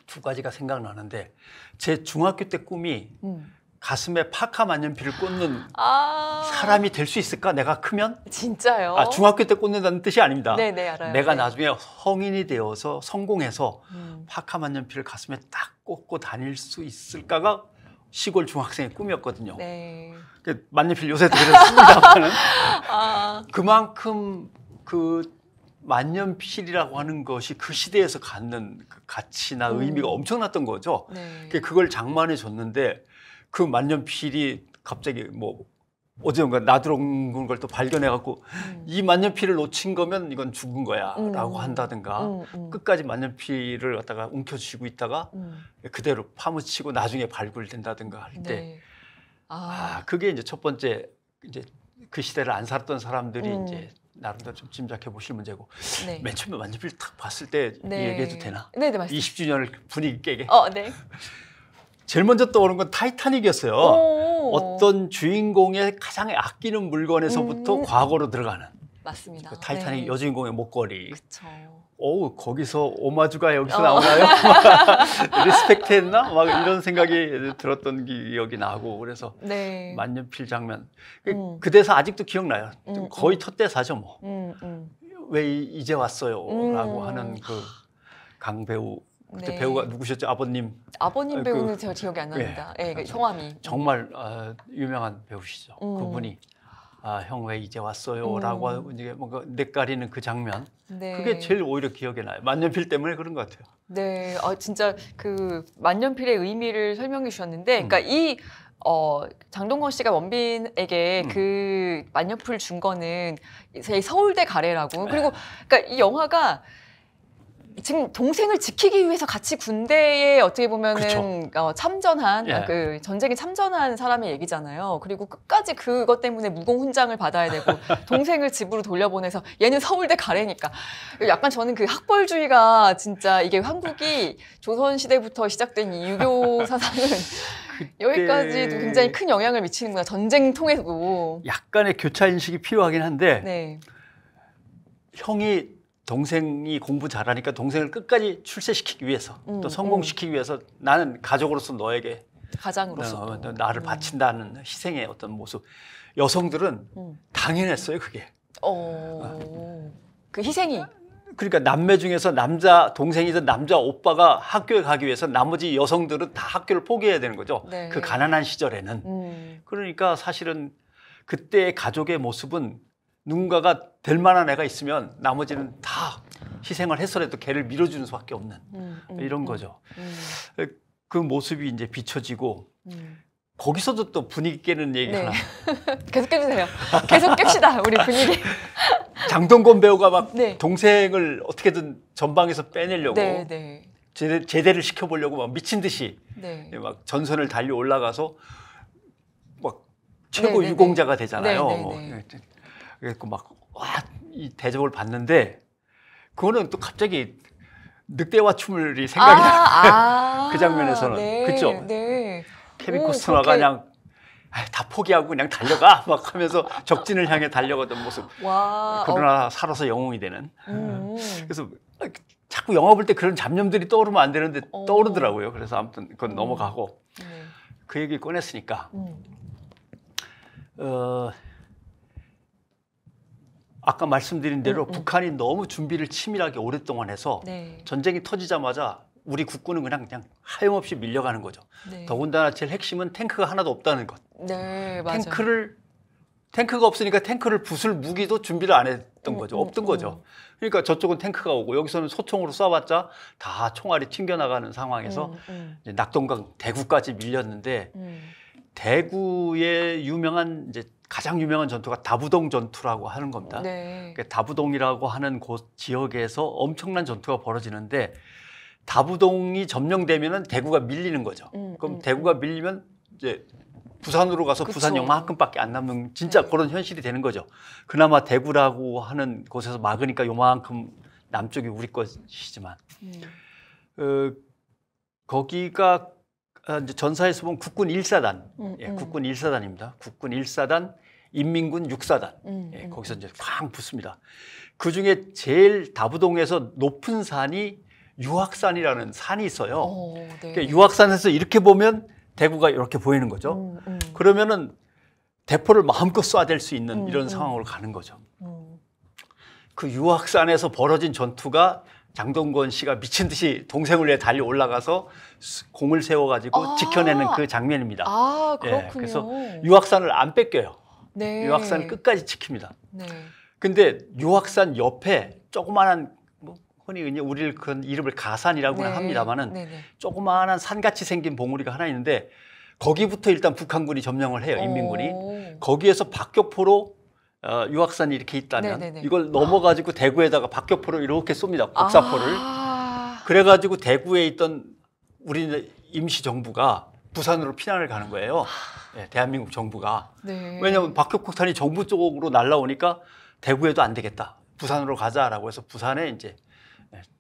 두 가지가 생각나는데 제 중학교 때 꿈이 음. 가슴에 파카 만년필을 꽂는 아 사람이 될 수 있을까? 내가 크면? 진짜요? 아, 중학교 때 꽂는다는 뜻이 아닙니다. 네네, 네, 알아요. 내가 네. 나중에 성인이 되어서 성공해서 음. 파카 만년필을 가슴에 딱 꽂고 다닐 수 있을까가 시골 중학생의 꿈이었거든요. 네. 그 만년필 요새도 그래서 니다만 아. 그만큼 그 만년필이라고 하는 것이 그 시대에서 갖는 그 가치나 음. 의미가 엄청났던 거죠. 네. 그걸 장만해 줬는데 그 만년필이 갑자기 뭐 어제가 나들어온 걸 또 발견해갖고 음. 이 만년필을 놓친 거면 이건 죽은 거야라고 음. 한다든가 음, 음. 끝까지 만년필을 갖다가 움켜쥐고 있다가 음. 그대로 파묻히고 나중에 발굴된다든가 할때 네. 아. 아. 그게 이제 첫 번째 이제 그 시대를 안 살았던 사람들이 음. 이제 나름대로 좀 짐작해 보실 문제고 네. 맨 처음에 완전필 탁 봤을 때 네. 얘기해도 되나? 네, 네 맞습니다. 20주년을 분위기 깨게. 어, 네. 제일 먼저 떠오른 건 타이타닉이었어요. 어떤 주인공의 가장 아끼는 물건에서부터 음. 과거로 들어가는. 맞습니다. 그 타이타닉 네. 여주인공의 목걸이. 그쵸. 어우 거기서 오마주가 여기서 어. 나오나요? 리스펙트 했나? 막 이런 생각이 들었던 기억이 나고 그래서 네. 만년필 장면 그 음. 그 대사 아직도 기억나요 음, 음. 거의 뭐. 음. 텃대사죠 음. 뭐왜 이제 왔어요 라고 음. 하는 그 강배우 그때 네. 배우가 누구셨죠? 아버님. 아버님 아, 배우는 그, 제가 기억이 안 예. 납니다. 예, 네, 그 성함이. 정말 어, 유명한 배우시죠. 음. 그분이 아, 형 왜 이제 왔어요라고 음. 이제 뭔가 넷가리는 그 장면 네. 그게 제일 오히려 기억에 나요. 만년필 때문에 그런 것 같아요. 네, 아, 진짜 그 만년필의 의미를 설명해 주셨는데, 음. 그러니까 이 어, 장동건 씨가 원빈에게 음. 그 만년필 준 거는 제 서울대 가래라고. 네. 그리고 그러니까 이 영화가 지금 동생을 지키기 위해서 같이 군대에 어떻게 보면은 어, 참전한 예. 아, 그 전쟁에 참전한 사람의 얘기잖아요. 그리고 끝까지 그것 때문에 무공 훈장을 받아야 되고 동생을 집으로 돌려보내서 얘는 서울대 가래니까 약간 저는 그 학벌주의가 진짜 이게 한국이 조선 시대부터 시작된 이 유교 사상은 그때... 여기까지도 굉장히 큰 영향을 미치는구나 전쟁 통해서도 약간의 교차 인식이 필요하긴 한데 네. 형이 동생이 공부 잘하니까 동생을 끝까지 출세시키기 위해서 음, 또 음. 성공시키기 음. 위해서 나는 가족으로서 너에게 가장으로서 어, 또. 나를 음. 바친다는 희생의 어떤 모습 여성들은 음. 당연했어요 그게 어. 어... 그 희생이 그러니까 남매 중에서 남자 동생이든 남자 오빠가 학교에 가기 위해서 나머지 여성들은 다 학교를 포기해야 되는 거죠 네. 그 가난한 시절에는 음. 그러니까 사실은 그때의 가족의 모습은 누군가가 될 만한 애가 있으면 나머지는 다 희생을 해서라도 걔를 밀어주는 수밖에 없는 음, 음, 음. 이런 거죠. 음, 그 모습이 이제 비춰지고 음. 거기서도 또 분위기 깨는 얘기 네. 하나. 계속 깨주세요. 계속 깹시다 우리 분위기. 장동건 배우가 막 네. 동생을 어떻게든 전방에서 빼내려고 네, 네. 제대, 제대를 시켜보려고 막 미친 듯이 네. 막 전선을 달려 올라가서 막 네, 최고 유공자가 되잖아요. 뭐. 그래서 막와 이 대접을 받는데 그거는 또 갑자기 늑대와 춤을이 생각이 아, 나그 아, 그 장면에서는 네, 그쵸 네. 케빈 코스너가 그냥다 아, 포기하고 그냥 달려가 막 하면서 적진을 향해 달려가던 모습. 와, 그러나 어. 살아서 영웅이 되는. 음. 그래서 자꾸 영화 볼 때 그런 잡념들이 떠오르면 안 되는데 어. 떠오르더라고요. 그래서 아무튼 그건 음. 넘어가고 네. 그 얘기 꺼냈으니까. 음. 어, 아까 말씀드린 대로 음, 음. 북한이 너무 준비를 치밀하게 오랫동안 해서 네. 전쟁이 터지자마자 우리 국군은 그냥 그냥 하염없이 밀려가는 거죠. 네. 더군다나 제일 핵심은 탱크가 하나도 없다는 것. 네, 맞아요. 탱크를 탱크가 없으니까 탱크를 부술 무기도 준비를 안 했던 음, 거죠. 음, 없던 거죠. 음. 그러니까 저쪽은 탱크가 오고 여기서는 소총으로 쏴봤자 다 총알이 튕겨나가는 상황에서 음, 낙동강 대구까지 밀렸는데 대구의 유명한 이제 가장 유명한 전투가 다부동 전투라고 하는 겁니다. 네. 그러니까 다부동이라고 하는 곳 지역에서 엄청난 전투가 벌어지는데 다부동이 점령되면은 대구가 밀리는 거죠. 음, 그럼 음. 대구가 밀리면 이제 부산으로 가서 그쵸. 부산 요만큼밖에 안 남는 진짜 네. 그런 현실이 되는 거죠. 그나마 대구라고 하는 곳에서 막으니까 요만큼 남쪽이 우리 것이지만 음. 어, 거기가 아, 이제 전사에서 보면 국군 1사단, 음, 예, 음. 국군 1사단입니다. 국군 1사단, 인민군 6사단. 음, 예, 음. 거기서 이제 쾅 붙습니다. 그 중에 제일 다부동에서 높은 산이 유학산이라는 산이 있어요. 오, 네. 그러니까 유학산에서 이렇게 보면 대구가 이렇게 보이는 거죠. 음, 음. 그러면은 대포를 마음껏 쏴댈 수 있는 이런 상황으로 가는 거죠. 그 유학산에서 벌어진 전투가 장동건 씨가 미친 듯이 동생을 위해 달려 올라가서 공을 세워가지고 아 지켜내는 그 장면입니다. 아, 예, 그렇군요. 예, 그래서 유학산을 안 뺏겨요. 네. 유학산을 끝까지 지킵니다. 네. 근데 유학산 옆에 조그마한 뭐 흔히 이제 우리를 큰 이름을 가산이라고 네. 합니다만은 네, 네. 조그마한 산같이 생긴 봉우리가 하나 있는데 거기부터 일단 북한군이 점령을 해요 인민군이 거기에서 박격포로 어, 유학산이 이렇게 있다면 네네네. 이걸 넘어가지고 대구에다가 박격포를 이렇게 쏩니다. 국사포를. 아... 그래가지고 대구에 있던 우리 임시 정부가 부산으로 피난을 가는 거예요. 네, 대한민국 정부가. 네. 왜냐하면 박격폭탄이 정부 쪽으로 날라오니까 대구에도 안 되겠다. 부산으로 가자라고 해서 부산에 이제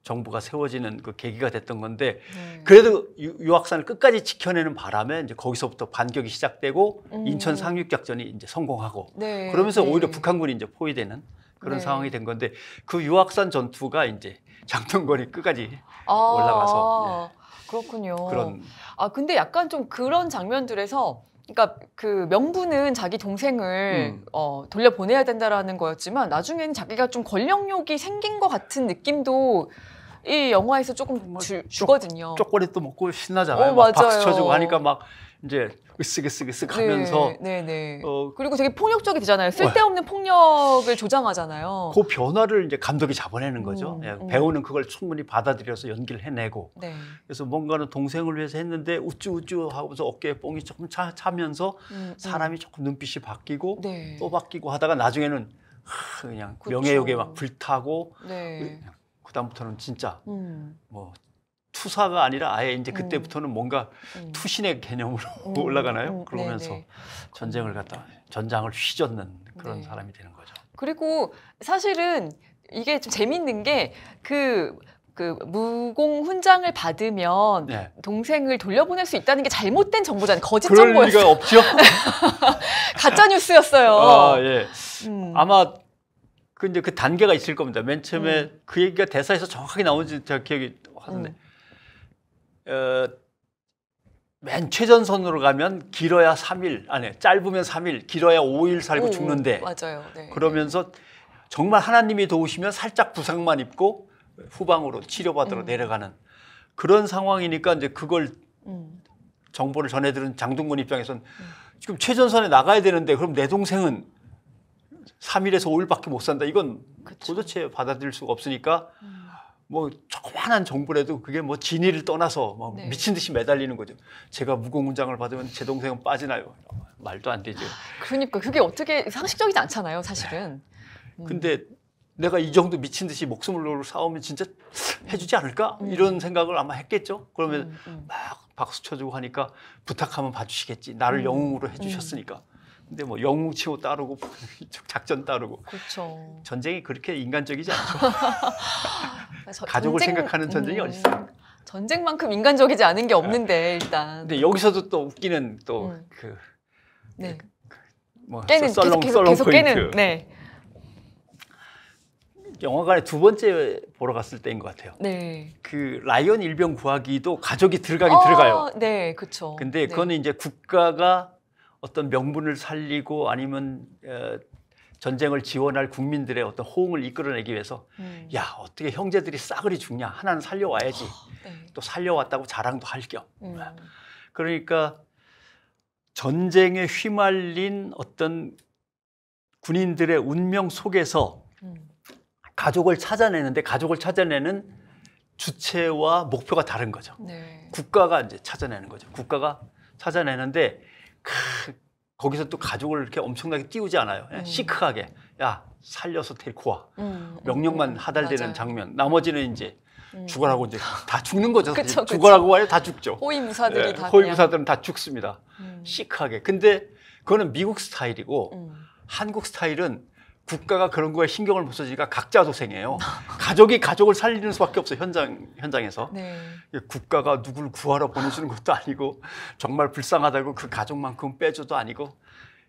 정부가 세워지는 그 계기가 됐던 건데 음. 그래도 유학산을 끝까지 지켜내는 바람에 이제 거기서부터 반격이 시작되고 음. 인천 상륙작전이 이제 성공하고 네. 그러면서 네. 오히려 북한군이 이제 포위되는 그런 네. 상황이 된 건데 그 유학산 전투가 이제 장동건이 끝까지 아. 올라가서 예. 그렇군요. 그런 아 근데 약간 좀 그런 장면들에서 그러니까 그 명분은 자기 동생을 음. 어, 돌려 보내야 된다라는 거였지만 나중에는 자기가 좀 권력욕이 생긴 것 같은 느낌도 이 영화에서 조금 뭐 주, 주거든요. 초콜릿도 먹고 신나잖아요. 어, 맞 박수 쳐주고 하니까 막 이제 으쓱으쓱으쓱 네, 하면서 네, 네, 네. 어, 그리고 되게 폭력적이 되잖아요. 쓸데없는 어. 폭력을 조장하잖아요. 그 변화를 이제 감독이 잡아내는 거죠. 음, 예, 음. 배우는 그걸 충분히 받아들여서 연기를 해내고 네. 그래서 뭔가는 동생을 위해서 했는데 우쭈우쭈 하고서 어깨에 뽕이 조금 차, 차면서 음, 음, 사람이 조금 눈빛이 바뀌고 네. 또 바뀌고 하다가 나중에는 하, 그냥 그렇죠. 명예욕에 막 불타고 네. 그 다음부터는 진짜 음. 뭐 투사가 아니라 아예 이제 음. 그때부터는 뭔가 음. 투신의 개념으로 음. 올라가나요? 그러면서 네네. 네. 전쟁을 갖다 전장을 휘젓는 그런 네. 사람이 되는 거죠. 그리고 사실은 이게 좀 재밌는 게그 그 무공 훈장을 받으면 네. 동생을 돌려보낼 수 있다는 게 잘못된 정보잖아요. 거짓 정보였어요. 그럴 리가 없죠. 가짜 뉴스였어요. 아, 예. 음. 아마 그 이제 그 단계가 있을 겁니다. 맨 처음에 음. 그 얘기가 대사에서 정확하게 나오는지 제가 기억이 하는데 음. 어, 맨 최전선으로 가면 길어야 3일 안에 아, 짧으면 3일 길어야 5일 살고 오, 죽는데 맞아요. 네. 그러면서 네. 정말 하나님이 도우시면 살짝 부상만 입고 후방으로 치료받으러 음. 내려가는 그런 상황이니까 이제 그걸 음. 정보를 전해들은 장동건 입장에선 서 음. 지금 최전선에 나가야 되는데 그럼 내 동생은 삼일에서오일밖에못 산다. 이건 그쵸. 도대체 받아들일 수가 없으니까 음. 뭐 조그만한 정보라도 그게 뭐 진위를 떠나서 막 뭐 네. 미친 듯이 매달리는 거죠. 제가 무공훈장을 받으면 제 동생은 빠지나요? 말도 안 되죠. 그러니까 그게 어떻게 상식적이지 않잖아요, 사실은. 네. 음. 근데 내가 이 정도 미친 듯이 목숨을 놓고 싸우면 진짜 해주지 않을까? 음. 이런 생각을 아마 했겠죠. 그러면 음, 음. 막 박수 쳐주고 하니까 부탁하면 봐주시겠지. 나를 음. 영웅으로 해주셨으니까. 근데 뭐 영웅 치고 따르고 뭐 작전 따르고. 그렇죠. 전쟁이 그렇게 인간적이지 않죠. 가족을 전쟁, 생각하는 전쟁이 음, 어디 있습니 전쟁만큼 인간적이지 않은 게 없는데 네. 일단. 근데 여기서도 또 웃기는 또그 음. 그, 그 네. 그, 뭐 썰렁, 계속, 계 네. 영화관에 두 번째 보러 갔을 때인 것 같아요. 네. 그 라이언 일병 구하기도 가족이 들어가긴 어, 들어가요. 네, 그렇죠. 근데 네. 그거는 네. 이제 국가가 어떤 명분을 살리고 아니면 어, 전쟁을 지원할 국민들의 어떤 호응을 이끌어내기 위해서 음. 야 어떻게 형제들이 싸그리 죽냐 하나는 살려와야지 어, 네. 또 살려왔다고 자랑도 할겸 음. 그러니까 전쟁에 휘말린 어떤 군인들의 운명 속에서 음. 가족을 찾아내는데 가족을 찾아내는 주체와 목표가 다른 거죠. 네. 국가가 이제 찾아내는 거죠. 국가가 찾아내는데 크, 거기서 또 가족을 이렇게 엄청나게 띄우지 않아요. 음. 시크하게 야 살려서 데리고 와 음, 음 명령만 음. 하달되는 맞아요. 장면. 나머지는 이제 음. 죽어라고 이제 다 죽는 거죠. 그쵸, 죽어라고 하면 다 죽죠. 호위무사들이 네, 예, 다 호위무사들은 다 죽습니다. 시크하게. 근데 그거는 미국 스타일이고 한국 스타일은 국가가 그런 거에 신경을 못 써지니까 각자 도생해요. 가족이 가족을 살리는 수밖에 없어 현장 현장에서 네. 예, 국가가 누굴 구하러 보내주는 것도 아니고 정말 불쌍하다고 그 가족만큼 빼줘도 아니고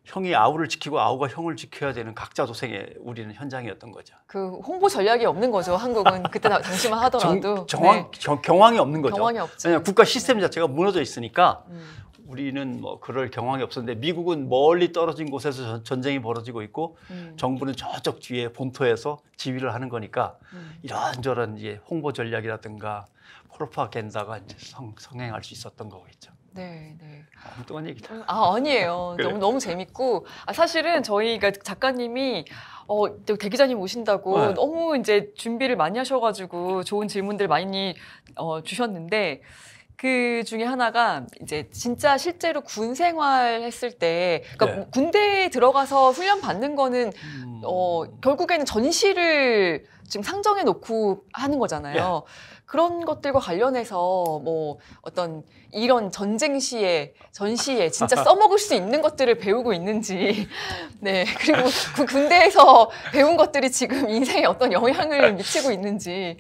형이 아우를 지키고 아우가 형을 지켜야 되는 각자 도생의 우리는 현장이었던 거죠. 그 홍보 전략이 없는 거죠. 한국은 그때 당시만 하더라도 정, 정황, 네. 경, 황이 없는 거죠. 경황이 없죠. 국가 시스템 자체가 무너져 있으니까 음. 우리는 뭐 그럴 경황이 없었는데 미국은 멀리 떨어진 곳에서 전쟁이 벌어지고 있고 음. 정부는 저쪽 뒤에 본토에서 지휘를 하는 거니까 음. 이런저런 이제 홍보 전략이라든가 프로파겐다가 이제 성, 성행할 수 있었던 거겠죠. 네, 네. 엉뚱한 얘기다. 아, 아니에요. 너무 너무 재밌고 아, 사실은 저희가 그러니까 작가님이 어, 대기자님 오신다고 네. 너무 이제 준비를 많이 하셔가지고 좋은 질문들 많이 어, 주셨는데 그 중에 하나가 이제 진짜 실제로 군 생활했을 때 그러니까 네. 군대에 들어가서 훈련 받는 거는 음... 어 결국에는 전시를 지금 상정해 놓고 하는 거잖아요. 네. 그런 것들과 관련해서 뭐 어떤 이런 전쟁 시에 전시에 진짜 써먹을 수 있는 것들을 배우고 있는지 네 그리고 군대에서 배운 것들이 지금 인생에 어떤 영향을 미치고 있는지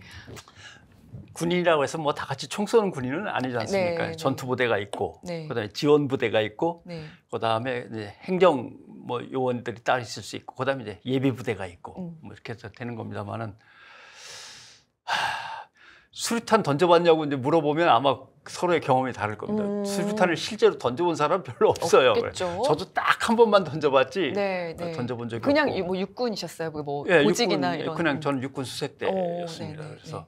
군인이라고 해서 뭐 다 같이 총 쏘는 군인은 아니지 네, 않습니까? 네, 네. 전투부대가 있고, 네. 그다음에 지원부대가 있고, 네. 그다음에 이제 행정 뭐 요원들이 따로 있을 수 있고, 그다음에 이제 예비부대가 있고, 음. 뭐 이렇게 해서 되는 겁니다만은 하, 수류탄 던져봤냐고 이제 물어보면 아마 서로의 경험이 다를 겁니다. 음. 수류탄을 실제로 던져본 사람 별로 없어요. 없겠죠? 저도 딱 한 번만 던져봤지 네, 아, 네. 던져본 적이 그냥 없고. 뭐 육군이셨어요? 뭐 네, 예, 보직이나 육군, 이런. 예, 그냥 저는 육군 수색대였습니다. 어, 오, 네, 그래서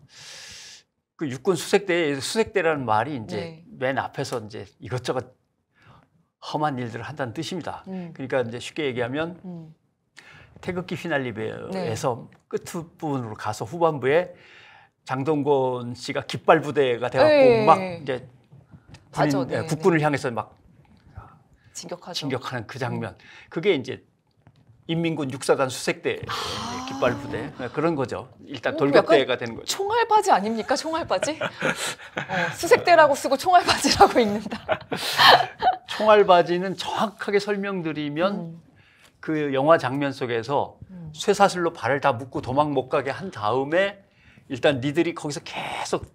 그 육군 수색대 수색대라는 말이 이제 네. 맨 앞에서 이제 이것저것 험한 일들을 한다는 뜻입니다. 음. 그러니까 이제 쉽게 얘기하면 음. 태극기 휘날리에서 네. 끝부분으로 가서 후반부에 장동건 씨가 깃발 부대가 돼갖고 네. 막 이제 군인, 맞 네, 예, 국군을 네. 향해서 막 진격하죠. 진격하는 그 음. 장면. 그게 이제 인민군 육사단 수색대 아 깃발 부대 네, 그런 거죠. 일단 돌격대가 되는 거죠. 총알 바지 아닙니까? 총알 바지? 어, 수색대라고 쓰고 총알 바지라고 읽는다. 총알 바지는 정확하게 설명드리면 음. 그 영화 장면 속에서 음. 쇠사슬로 발을 다 묶고 도망 못 가게 한 다음에 일단 니들이 거기서 계속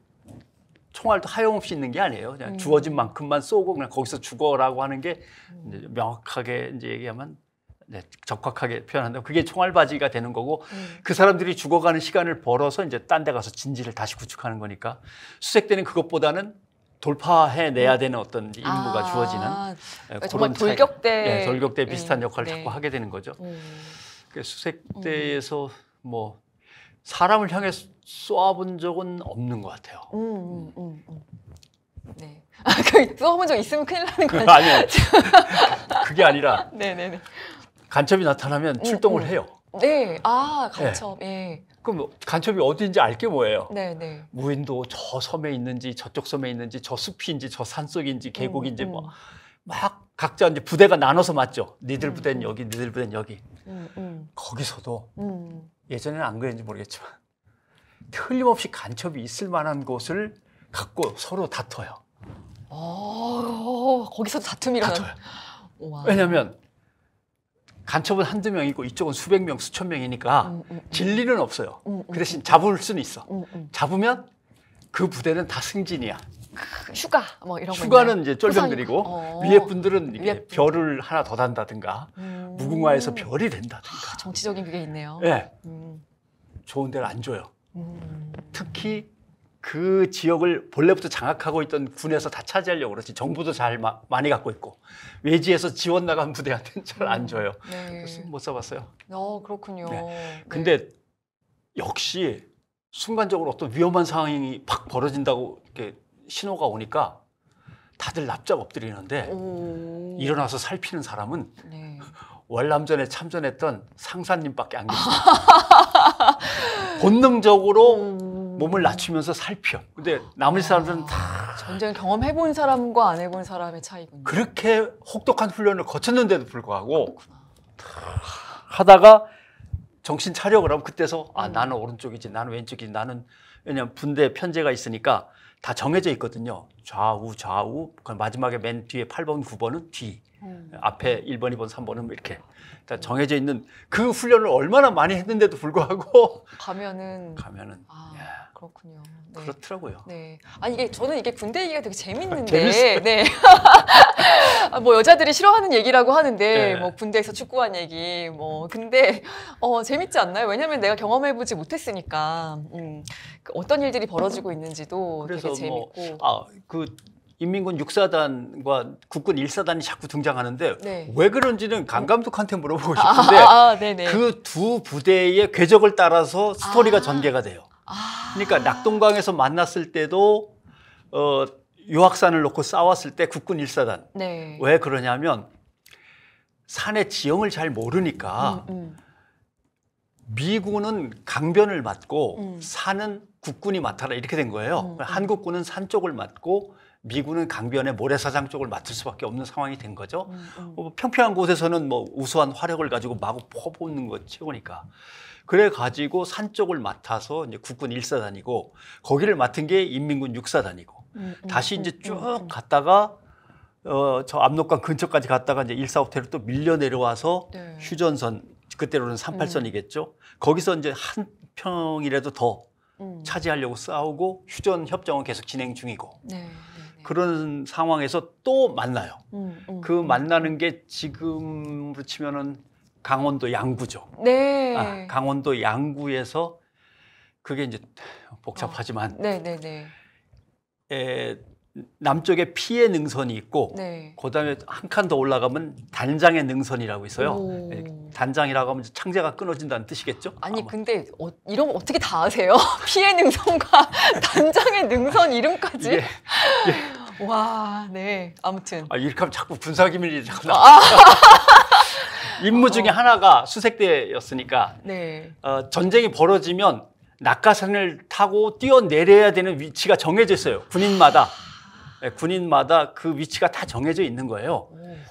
총알도 하염없이 있는 게 아니에요. 그냥 음. 주어진 만큼만 쏘고 그냥 거기서 죽어라고 하는 게 음. 이제 명확하게 이제 얘기하면 네, 적확하게 표현한다면 그게 총알바지가 되는 거고 음. 그 사람들이 죽어가는 시간을 벌어서 이제 딴 데 가서 진지를 다시 구축하는 거니까 수색되는 그것보다는 돌파해내야 음. 되는 어떤 임무가 아, 주어지는 예, 그런 정말 돌격대 네, 돌격대 비슷한 네, 역할을 자꾸 네. 하게 되는 거죠. 음. 그 수색대에서 뭐 사람을 향해 쏘아본 적은 없는 것 같아요. 음, 음, 음. 음, 음. 네. 아, 그 쏘아본 적 있으면 큰일 나는 거아니에요 아니요. 그게 아니라. 네네네. 네, 네. 간첩이 나타나면 어, 출동을 오, 어. 오. 해요. 네, 아 간첩. 예. 네. 그럼 간첩이 어디인지 알게 뭐예요? 네, 네. 무인도 저 섬에 있는지 저쪽 섬에 있는지 저 숲인지 저 산속인지 음, 계곡인지 음, 뭐막 각자 이제 부대가 나눠서 맞죠. 니들 음, 부대는 음. 여기, 니들 부대는 여기. 음, 거기서도 예전에는 안 그랬는지 모르겠지만 틀림없이 간첩이 있을 만한 곳을 갖고 서로 다퉈요. 어, 거기서 다툼이라는. 왜냐하면 간첩은 한두 명이고 이쪽은 수백 명, 수천 명이니까 음, 음, 음. 진리는 없어요. 음, 음, 그 대신 잡을 수는 있어. 잡으면 그 부대는 다 승진이야. 그 휴가 뭐 이런 거. 휴가는 이제 쫄병들이고 어. 위에 분들은 이게 분. 별을 하나 더 단다든가 음. 무궁화에서 별이 된다든가 아, 정치적인 그게 있네요. 네. 음. 좋은 데를 안 줘요. 음. 특히 그 지역을 본래부터 장악하고 있던 군에서 다 차지하려고 그러지 정부도 잘 마, 많이 갖고 있고 외지에서 지원 나간 부대한테는 잘안 음. 줘요. 네. 그래서 못 써봤어요. 어 그렇군요. 네. 네. 근데 네. 역시 순간적으로 어떤 위험한 상황이 팍 벌어진다고 이렇게 신호가 오니까 다들 납작 엎드리는데 오. 일어나서 살피는 사람은 네. 월남전에 참전했던 상사님밖에 안 계세요. 본능적으로 음. 몸을 낮추면서 살펴. 근데 나머지 사람들은 다 전쟁 경험해 본 사람과 안 해 본 사람의 차이군요. 그렇게 혹독한 훈련을 거쳤는데도 불구하고 하다가 정신 차려 그러면 그때서 아 음. 나는 오른쪽이지 나는 왼쪽이지 나는 왜냐면 분대 편제가 있으니까 다 정해져 있거든요. 좌우 좌우 그 마지막에 맨 뒤에 8번 9번은 뒤. 음. 앞에 1번, 2번, 3번은 이렇게 다 정해져 있는 그 훈련을 얼마나 많이 했는데도 불구하고 가면은 가면은 아. 예. 그렇군요. 네. 그렇더라고요. 네. 아 이게 저는 이게 군대 얘기가 되게 재밌는데, 네. 아, 뭐 여자들이 싫어하는 얘기라고 하는데, 네. 뭐 군대에서 축구한 얘기, 뭐 근데 어 재밌지 않나요? 왜냐면 내가 경험해보지 못했으니까 음, 그 어떤 일들이 벌어지고 있는지도 되게 뭐 재밌고. 뭐, 아, 아그 인민군 육사단과 국군 일사단이 자꾸 등장하는데 네. 왜 그런지는 강 감독한테 물어보고 아, 싶은데 아, 아, 아, 네, 네. 그 두 부대의 궤적을 따라서 스토리가 아. 전개가 돼요. 그러니까 낙동강에서 만났을 때도 어, 유학산을 놓고 싸웠을 때 국군 일사단 네. 왜 그러냐면 산의 지형을 잘 모르니까 음, 음. 미군은 강변을 맡고 음. 산은 국군이 맡아라 이렇게 된 거예요. 음, 음. 한국군은 산 쪽을 맡고 미군은 강변의 모래사장 쪽을 맡을 수밖에 없는 상황이 된 거죠. 음, 뭐 평평한 곳에서는 뭐 우수한 화력을 가지고 마구 퍼붓는 것 최고니까. 그래 가지고 산 쪽을 맡아서 이제 국군 1사단이고 거기를 맡은 게 인민군 6사단이고 음, 음, 다시 음, 이제 음, 쭉 음, 갔다가 어, 저 압록강 근처까지 갔다가 이제 1사호텔로 또 밀려 내려와서 네. 휴전선 그때로는 38선이겠죠. 음. 거기서 이제 한 평이라도 더 차지하려고 싸우고 휴전 협정은 계속 진행 중이고 네. 네, 네. 그런 상황에서 또 만나요. 음, 음, 그 만나는 게 지금으로 치면은 강원도 양구죠. 네. 아, 강원도 양구에서 그게 이제 복잡하지만 어, 네네네. 에, 남쪽에 피해 능선이 있고 네. 그다음에 한 칸 더 올라가면 단장의 능선이라고 있어요. 오. 네, 단장이라고 하면 창자가 끊어진다는 뜻이겠죠? 아니 아마. 근데 어, 이런 거 어떻게 다 아세요? 피해 능선과 단장의 능선 이름까지? 예, 예. 와, 네. 아무튼. 아, 이렇게 하면 자꾸 군사기밀이 자꾸 나. 아. 임무 중에 어, 어. 하나가 수색대였으니까 네. 어, 전쟁이 벌어지면 낙하산을 타고 뛰어내려야 되는 위치가 정해져 있어요. 군인마다. 네, 군인마다 그 위치가 다 정해져 있는 거예요.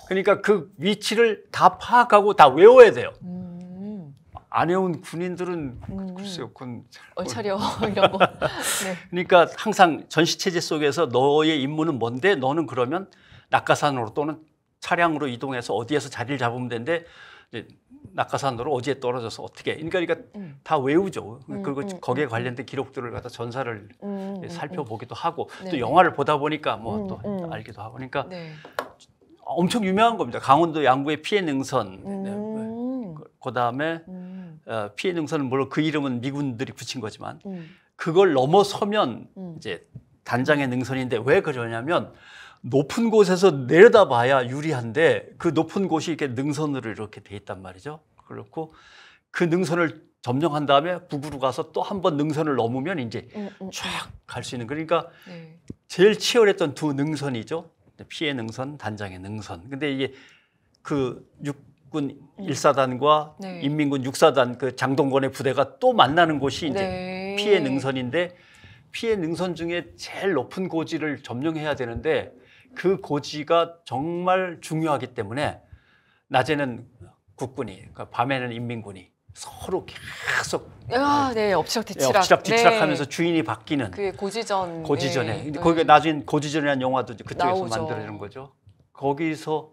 그러니까 그 위치를 다 파악하고 다 외워야 돼요. 음. 안 해온 군인들은 음. 글쎄요, 그건 얼차려 어, 이런 거. 네. 그러니까 항상 전시 체제 속에서 너의 임무는 뭔데? 너는 그러면 낙하산으로 또는 차량으로 이동해서 어디에서 자리를 잡으면 되는데 이제 낙하산으로 어디에 떨어져서 어떻게 그러니까, 그러니까 음. 다 외우죠 음, 그리고 음, 거기에 음, 관련된 음. 기록들을 갖다 전사를 음, 살펴보기도 하고 네. 또 영화를 보다 보니까 뭐 또 알기도 하고 그러니까 네. 엄청 유명한 겁니다 강원도 양구의 피해 능선 네, 네. 그다음에 어, 피해 능선은 물론 그 이름은 미군들이 붙인 거지만 그걸 넘어서면 이제 단장의 능선인데 왜 그러냐면 높은 곳에서 내려다봐야 유리한데 그 높은 곳이 이렇게 능선으로 이렇게 돼 있단 말이죠. 그렇고 그 능선을 점령한 다음에 북으로 가서 또 한 번 능선을 넘으면 이제 음, 음, 음. 쫙갈 수 있는 그러니까 네. 제일 치열했던 두 능선이죠. 피해 능선, 단장의 능선. 근데 이게 그 육군 일사단과 네. 인민군 육사단그 장동건의 부대가 또 만나는 곳이 이제 네. 피해 능선인데 피해 능선 중에 제일 높은 고지를 점령해야 되는데 그 고지가 정말 중요하기 때문에 낮에는 국군이, 그러니까 밤에는 인민군이 서로 계속 아, 네, 네 엎치락뒤치락 엎치락뒤치락 네. 하면서 주인이 바뀌는 그 고지전 고지전에 네. 거기가 나중에 고지전이라는 영화도 그쪽에서 나오죠. 만들어지는 거죠. 거기서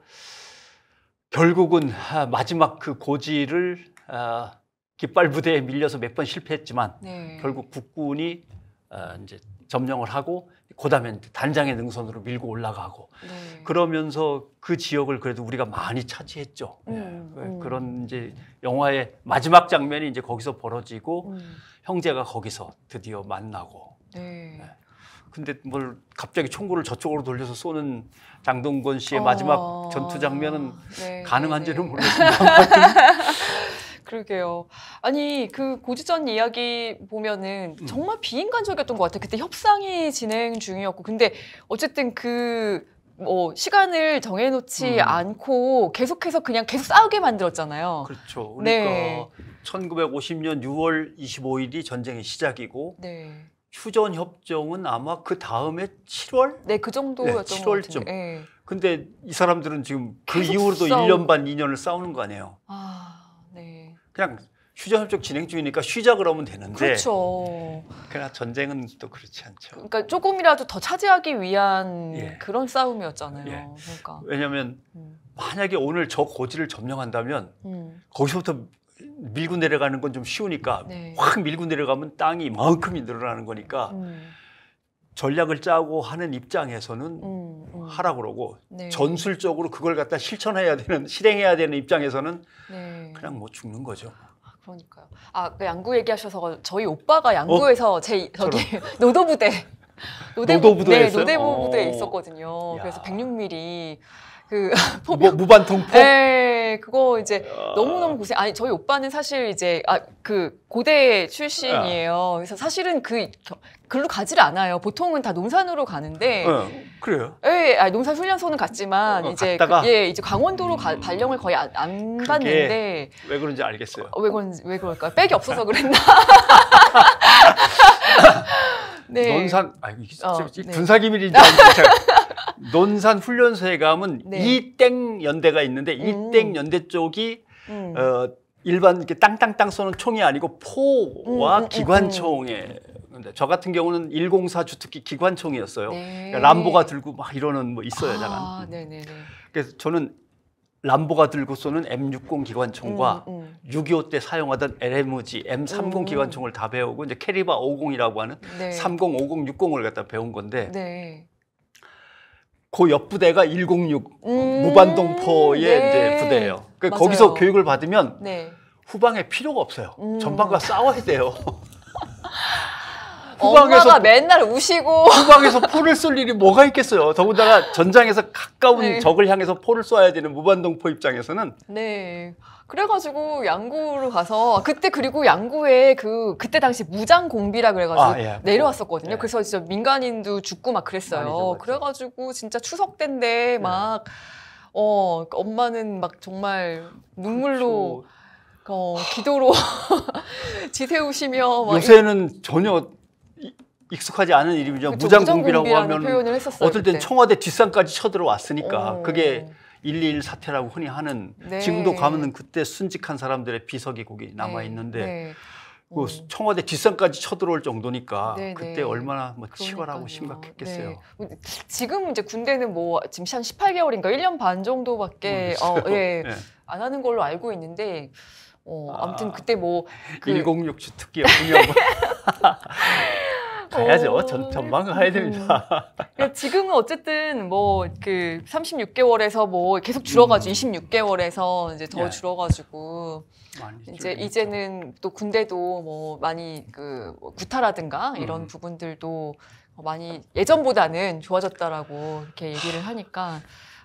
결국은 아, 마지막 그 고지를 아, 깃발 부대에 밀려서 몇 번 실패했지만 네. 결국 국군이 아, 이제 점령을 하고 고담에 단장의 능선으로 밀고 올라가고 네. 그러면서 그 지역을 그래도 우리가 많이 차지했죠. 음, 네. 음. 네, 그런 이제 영화의 마지막 장면이 이제 거기서 벌어지고 음. 형제가 거기서 드디어 만나고. 네. 네. 근데 뭘 갑자기 총구를 저쪽으로 돌려서 쏘는 장동건 씨의 어... 마지막 전투 장면은 네, 가능한지는 모르겠습니다. 그러게요. 아니 그 고지전 이야기 보면은 음. 정말 비인간적이었던 것 같아요. 그때 협상이 진행 중이었고 근데 어쨌든 그 뭐 시간을 정해놓지 음. 않고 계속해서 그냥 계속 싸우게 만들었잖아요. 그렇죠. 네. 그러니까 네. 1950년 6월 25일이 전쟁의 시작이고 네. 휴전 협정은 아마 그 다음에 7월? 네, 그 정도였던 네, 7월쯤. 네. 예. 근데 이 사람들은 지금 그 이후로도 싸우... 1년 반, 2년을 싸우는 거 아니에요. 아... 그냥 휴전 협정 진행 중이니까 쉬자 그러면 되는데 그렇죠. 그러나 전쟁은 또 그렇지 않죠. 그러니까 조금이라도 더 차지하기 위한 예. 그런 싸움이었잖아요. 예. 그러니까 왜냐하면 음. 만약에 오늘 저 고지를 점령한다면 음. 거기서부터 밀고 내려가는 건 좀 쉬우니까 네. 확 밀고 내려가면 땅이 이만큼이 늘어나는 거니까 음. 전략을 짜고 하는 입장에서는 음, 음. 하라 그러고 네. 전술적으로 그걸 갖다 실천해야 되는 실행해야 되는 입장에서는 네. 그냥 뭐 죽는 거죠. 아, 그러니까요. 아, 그 양구 얘기하셔서 저희 오빠가 양구에서 어? 제 저기 노도부대 노대부, 네, 노대부 대에 어. 있었거든요. 야. 그래서 106mm 그 뭐, 무반통포. 네, 그거 이제 너무너무 고생. 아니 저희 오빠는 사실 이제 아 그 고대 출신이에요. 그래서 사실은 그 글로 가지를 않아요. 보통은 다 농산으로 가는데. 어, 그래요? 예, 아니, 농산 훈련소는 갔지만 어, 이제 그 갔다가? 그, 예, 이제 강원도로 가, 음. 발령을 거의 안, 안 받는데. 왜 그런지 알겠어요. 어, 왜 그런지 왜그럴까 백이 없어서 그랬나? 네. 농산아 이게 어, 네. 군사 기밀인지 논산 훈련소에 가면 네. 이땡 연대가 있는데 음. 이땡 연대 쪽이 음. 어 일반 이렇게 땅땅땅 쏘는 총이 아니고 포와 음, 음, 음 기관총에 있습니저 같은 경우는 104 주특기 기관총이었어요. 네. 그러니까 람보가 들고 막 이러는 뭐 있어요, 제가. 아, 네네네. 그래서 저는 람보가 들고 쏘는 M60 기관총과 음, 음. 6.25 때 사용하던 LMG M30 음. 기관총을 다 배우고 이제 캐리바 50이라고 하는 네. 30, 50, 60을 갖다 배운 건데 네. 그 옆부대가 106 음. 무반동포의 네. 이제 부대예요. 그러니까 거기서 교육을 받으면 네. 후방에 필요가 없어요. 음. 전방과 싸워야 돼요. 후방에서 엄마가 맨날 우시고 후방에서 포를 쏠 일이 뭐가 있겠어요. 더군다나 전장에서 가까운 네. 적을 향해서 포를 쏴야 되는 무반동포 입장에서는 네. 그래가지고 양구로 가서 그때 그리고 양구에 그 그때 당시 무장 공비라 그래가지고 아, 예. 내려왔었거든요. 예. 그래서 진짜 민간인도 죽고 막 그랬어요. 그래가지고 진짜 추석 때인데 예. 막 예. 어, 그 엄마는 막 정말 눈물로 그렇죠. 어, 기도로 지새우시며 요새는 전혀 익숙하지 않은 이름이죠. 그렇죠, 무장공비라고 하면 어떨 땐 청와대 뒷산까지 쳐들어왔으니까 오. 어. 그게 121 사태라고 흔히 하는 네. 지금도 가면은 그때 순직한 사람들의 비석이 거기 네. 남아 있는데 네. 그 어. 청와대 뒷산까지 쳐들어올 정도니까 네, 네. 그때 얼마나 뭐 치열하고 심각했겠어요. 네. 뭐 지금 이제 군대는 뭐 지금 한 18개월인가 1년 반 정도밖에 어, 예, 네. 안 하는 걸로 알고 있는데 어, 아무튼 아, 그때 뭐 그... 106 주특기였군요. 가야죠. 전, 전망을 해야 됩니다. 그러니까 지금은 어쨌든 뭐 그 36개월에서 뭐 계속 줄어가지고 음. 26개월에서 이제 더 예. 줄어가지고 이제 이제는 또 군대도 뭐 많이 그 뭐 구타라든가 이런 음. 부분들도 많이 예전보다는 좋아졌다라고 이렇게 얘기를 하니까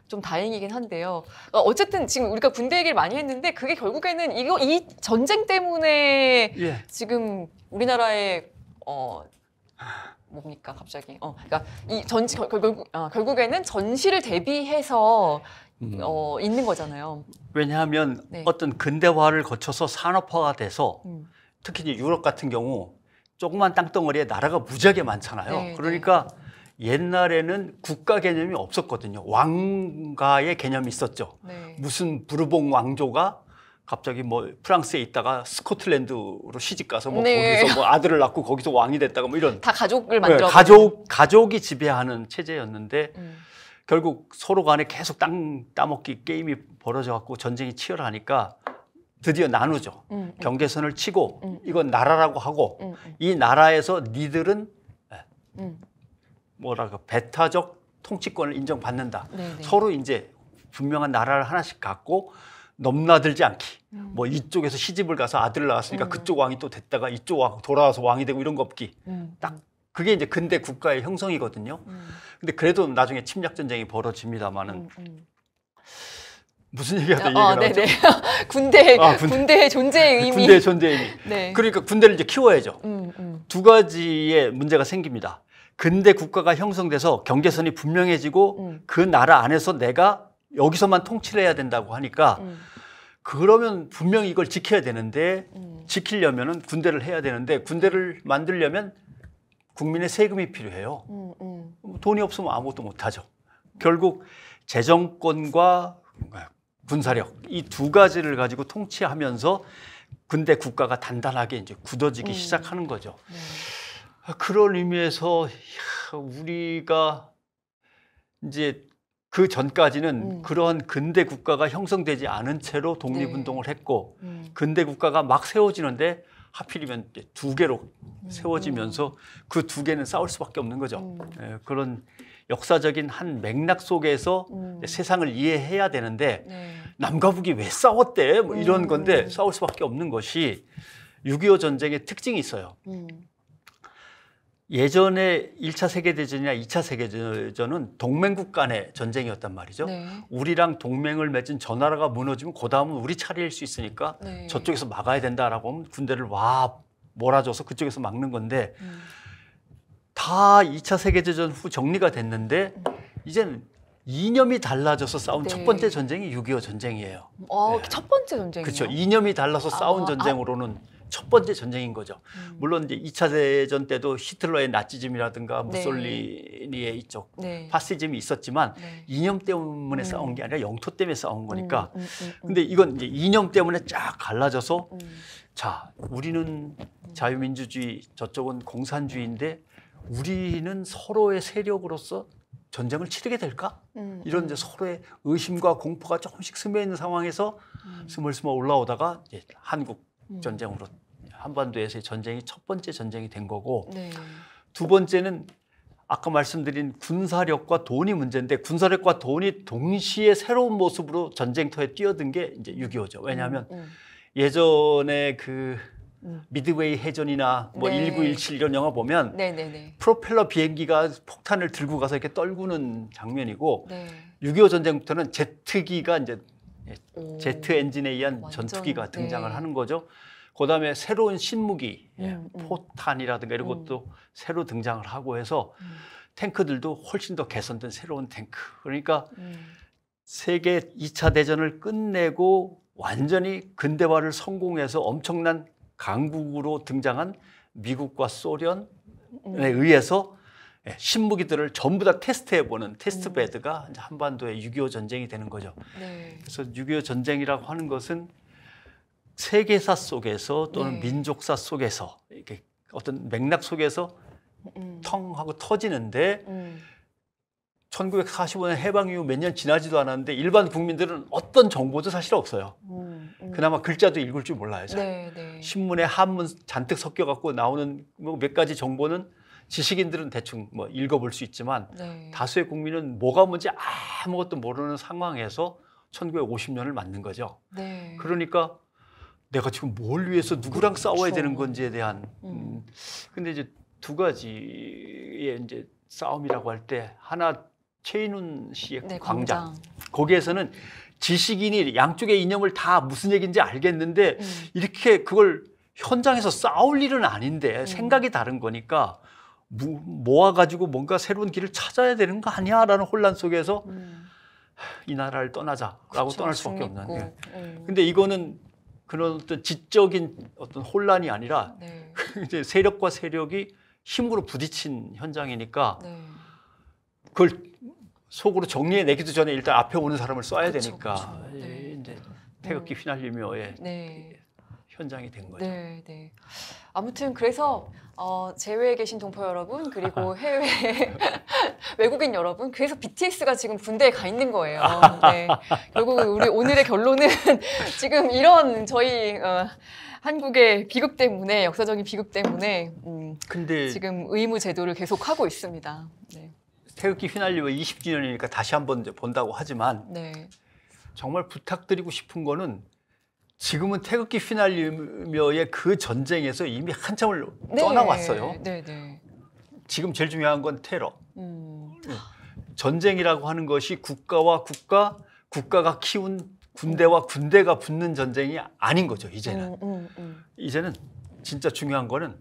좀 다행이긴 한데요. 어, 어쨌든 지금 우리가 군대 얘기를 많이 했는데 그게 결국에는 이거 이 전쟁 때문에 예. 지금 우리나라의 어, 뭡니까 갑자기? 어, 그러니까 이 전시 결, 결국 아, 결국에는 전시를 대비해서 음. 어, 있는 거잖아요. 왜냐하면 네. 어떤 근대화를 거쳐서 산업화가 돼서 음. 특히 이제 유럽 같은 경우 조그만 땅덩어리에 나라가 무지하게 많잖아요. 네, 네. 그러니까 네. 옛날에는 국가 개념이 없었거든요. 왕가의 개념이 있었죠. 네. 무슨 부르봉 왕조가 갑자기 뭐 프랑스에 있다가 스코틀랜드로 시집 가서 뭐 네. 거기서 뭐 아들을 낳고 거기서 왕이 됐다가 뭐 이런 다 가족을 만들어 네, 가족 가족이 지배하는 체제였는데 음. 결국 서로 간에 계속 땅 따먹기 게임이 벌어져 갖고 전쟁이 치열하니까 드디어 나누죠. 음, 음. 경계선을 치고 음. 음. 이건 나라라고 하고 음, 음. 이 나라에서 니들은 예, 뭐랄까 배타적 통치권을 인정받는다. 네네. 네. 서로 이제 분명한 나라를 하나씩 갖고 넘나들지 않기. 음. 뭐 이쪽에서 시집을 가서 아들 낳았으니까 음. 그쪽 왕이 또 됐다가 이쪽 왕 돌아와서 왕이 되고 이런 거 없기. 음. 음. 딱 그게 이제 근대 국가의 형성이거든요. 음. 근데 그래도 나중에 침략 전쟁이 벌어집니다마는 음, 무슨 얘기가다 어, 이 얘기를 어, 하 군대, 아, 군대 의 존재의 의미. 군대의 존재의 의미. 네. 그러니까 군대를 이제 키워야죠. 두 가지의 문제가 생깁니다. 근대 국가가 형성돼서 경계선이 분명해지고 그 나라 안에서 내가 여기서만 통치를 해야 된다고 하니까 음. 그러면 분명히 이걸 지켜야 되는데 음. 지키려면 군대를 해야 되는데 군대를 만들려면 국민의 세금이 필요해요. 음, 음. 뭐 돈이 없으면 아무것도 못 하죠. 결국 재정권과 군사력 이 두 가지를 가지고 통치하면서 군대 국가가 단단하게 이제 굳어지기 음. 시작하는 거죠. 네. 아, 그런 의미에서 우리가 이제 그 전까지는 음. 그러한 근대 국가가 형성되지 않은 채로 독립운동을 네. 했고 음. 근대 국가가 막 세워지는데 하필이면 두 개로 음. 세워지면서 그 두 개는 싸울 수밖에 없는 거죠. 음. 예, 그런 역사적인 한 맥락 속에서 음. 세상을 이해해야 되는데 네. 남과 북이 왜 싸웠대 뭐 이런 음. 건데 음. 싸울 수밖에 없는 것이 6.25 전쟁의 특징이 있어요. 음. 예전에 1차 세계대전이나 2차 세계대전은 동맹국 간의 전쟁이었단 말이죠. 네. 우리랑 동맹을 맺은 저 나라가 무너지면 그 다음은 우리 차례일 수 있으니까 네. 저쪽에서 막아야 된다라고 하면 군대를 와 몰아줘서 그쪽에서 막는 건데 음. 다 2차 세계대전 후 정리가 됐는데 음. 이제는 이념이 달라져서 싸운 네. 어, 네. 첫 번째 전쟁이 6.25 전쟁이에요. 어, 첫 번째 전쟁이요? 그렇죠. 이념이 달라서 싸운 아, 아, 아. 전쟁으로는 아. 첫 번째 전쟁인 거죠. 음. 물론 이제 2차 대전 때도 히틀러의 나치즘이라든가 네. 무솔리니의 네. 이쪽 네. 파시즘이 있었지만 네. 이념 때문에 음. 싸운 게 아니라 영토 때문에 싸운 거니까. 음, 음, 음, 음 근데 이건 이제 이념 때문에 쫙 갈라져서 자, 우리는 자유민주주의, 저쪽은 공산주의인데 우리는 서로의 세력으로서 전쟁을 치르게 될까? 음, 이런 이제 서로의 의심과 공포가 조금씩 스며 있는 상황에서 음. 스멀스멀 올라오다가 이제 한국 음. 전쟁으로 한반도에서의 전쟁이 첫 번째 전쟁이 된 거고 네. 두 번째는 아까 말씀드린 군사력과 돈이 문제인데 군사력과 돈이 동시에 새로운 모습으로 전쟁터에 뛰어든 게 이제 6.25죠. 왜냐하면 음, 음. 예전에 그 음. 미드웨이 해전이나 뭐 네. 1917 이런 영화 보면 네, 네, 네, 프로펠러 비행기가 폭탄을 들고 가서 이렇게 떨구는 장면이고 네. 6.25 전쟁부터는 제트기가 이제 예, 제트 엔진에 의한 완전, 전투기가 네. 등장을 네. 하는 거죠. 그다음에 새로운 신무기, 예, 음, 예, 음. 포탄이라든가 이런 음. 것도 새로 등장을 하고 해서 음. 탱크들도 훨씬 더 개선된 새로운 탱크. 그러니까 음. 세계 2차 대전을 끝내고 완전히 근대화를 성공해서 엄청난 강국으로 등장한 미국과 소련에 의해서 예, 신무기들을 전부 다 테스트해보는 테스트 베드가 음. 한반도의 6.25 전쟁이 되는 거죠. 네. 그래서 6.25 전쟁이라고 하는 것은 세계사 속에서 또는 네. 민족사 속에서 이렇게 어떤 맥락 속에서 음. 텅 하고 터지는데 음. 1945년 해방 이후 몇 년 지나지도 않았는데 일반 국민들은 어떤 정보도 사실 없어요. 음, 음. 그나마 글자도 읽을 줄 몰라요. 네, 네. 신문에 한문 잔뜩 섞여갖고 나오는 뭐몇 가지 정보는 지식인들은 대충 뭐 읽어볼 수 있지만 네. 다수의 국민은 뭐가 뭔지 아무것도 모르는 상황에서 1950년을 맞는 거죠. 네. 그러니까 내가 지금 뭘 위해서 누구랑 그렇죠. 싸워야 되는 건지에 대한 음. 음. 근데 이제 두 가지의 이제 싸움이라고 할 때 하나 최인훈 씨의 네, 광장. 광장. 거기에서는 지식인이 양쪽의 이념을 다 무슨 얘기인지 알겠는데 음. 이렇게 그걸 현장에서 싸울 일은 아닌데 음. 생각이 다른 거니까 모아가지고 뭔가 새로운 길을 찾아야 되는 거 아니야? 라는 혼란 속에서 음. 이 나라를 떠나자라고 그렇 떠날 수밖에 없는. 예. 음. 근데 이거는 그런 어떤 지적인 어떤 혼란이 아니라 네. 이제 세력과 세력이 힘으로 부딪힌 현장이니까 네. 그걸 속으로 정리해내기도 전에 일단 앞에 오는 사람을 쏴야 그쵸, 되니까 그쵸. 네. 이제 태극기 휘날리며 예. 네. 현장이 된 거죠. 네, 네. 아무튼 그래서 어, 제외에 계신 동포 여러분 그리고 해외 외국인 여러분 그래서 BTS가 지금 군대에 가 있는 거예요. 네. 결국 우리 오늘의 결론은 지금 이런 저희 어, 한국의 비극 때문에 역사적인 비극 때문에 음, 근데 지금 의무 제도를 계속 하고 있습니다. 네. 태극기 휘날리고 20주년이니까 다시 한번 본다고 하지만 네. 정말 부탁드리고 싶은 거는 지금은 태극기 휘날리며의 그 전쟁에서 이미 한참을 네. 떠나왔어요. 네, 네. 지금 제일 중요한 건 테러. 음. 네. 전쟁이라고 하는 것이 국가와 국가, 국가가 키운 군대와 군대가 붙는 전쟁이 아닌 거죠. 이제는 음, 음, 음. 이제는 진짜 중요한 거는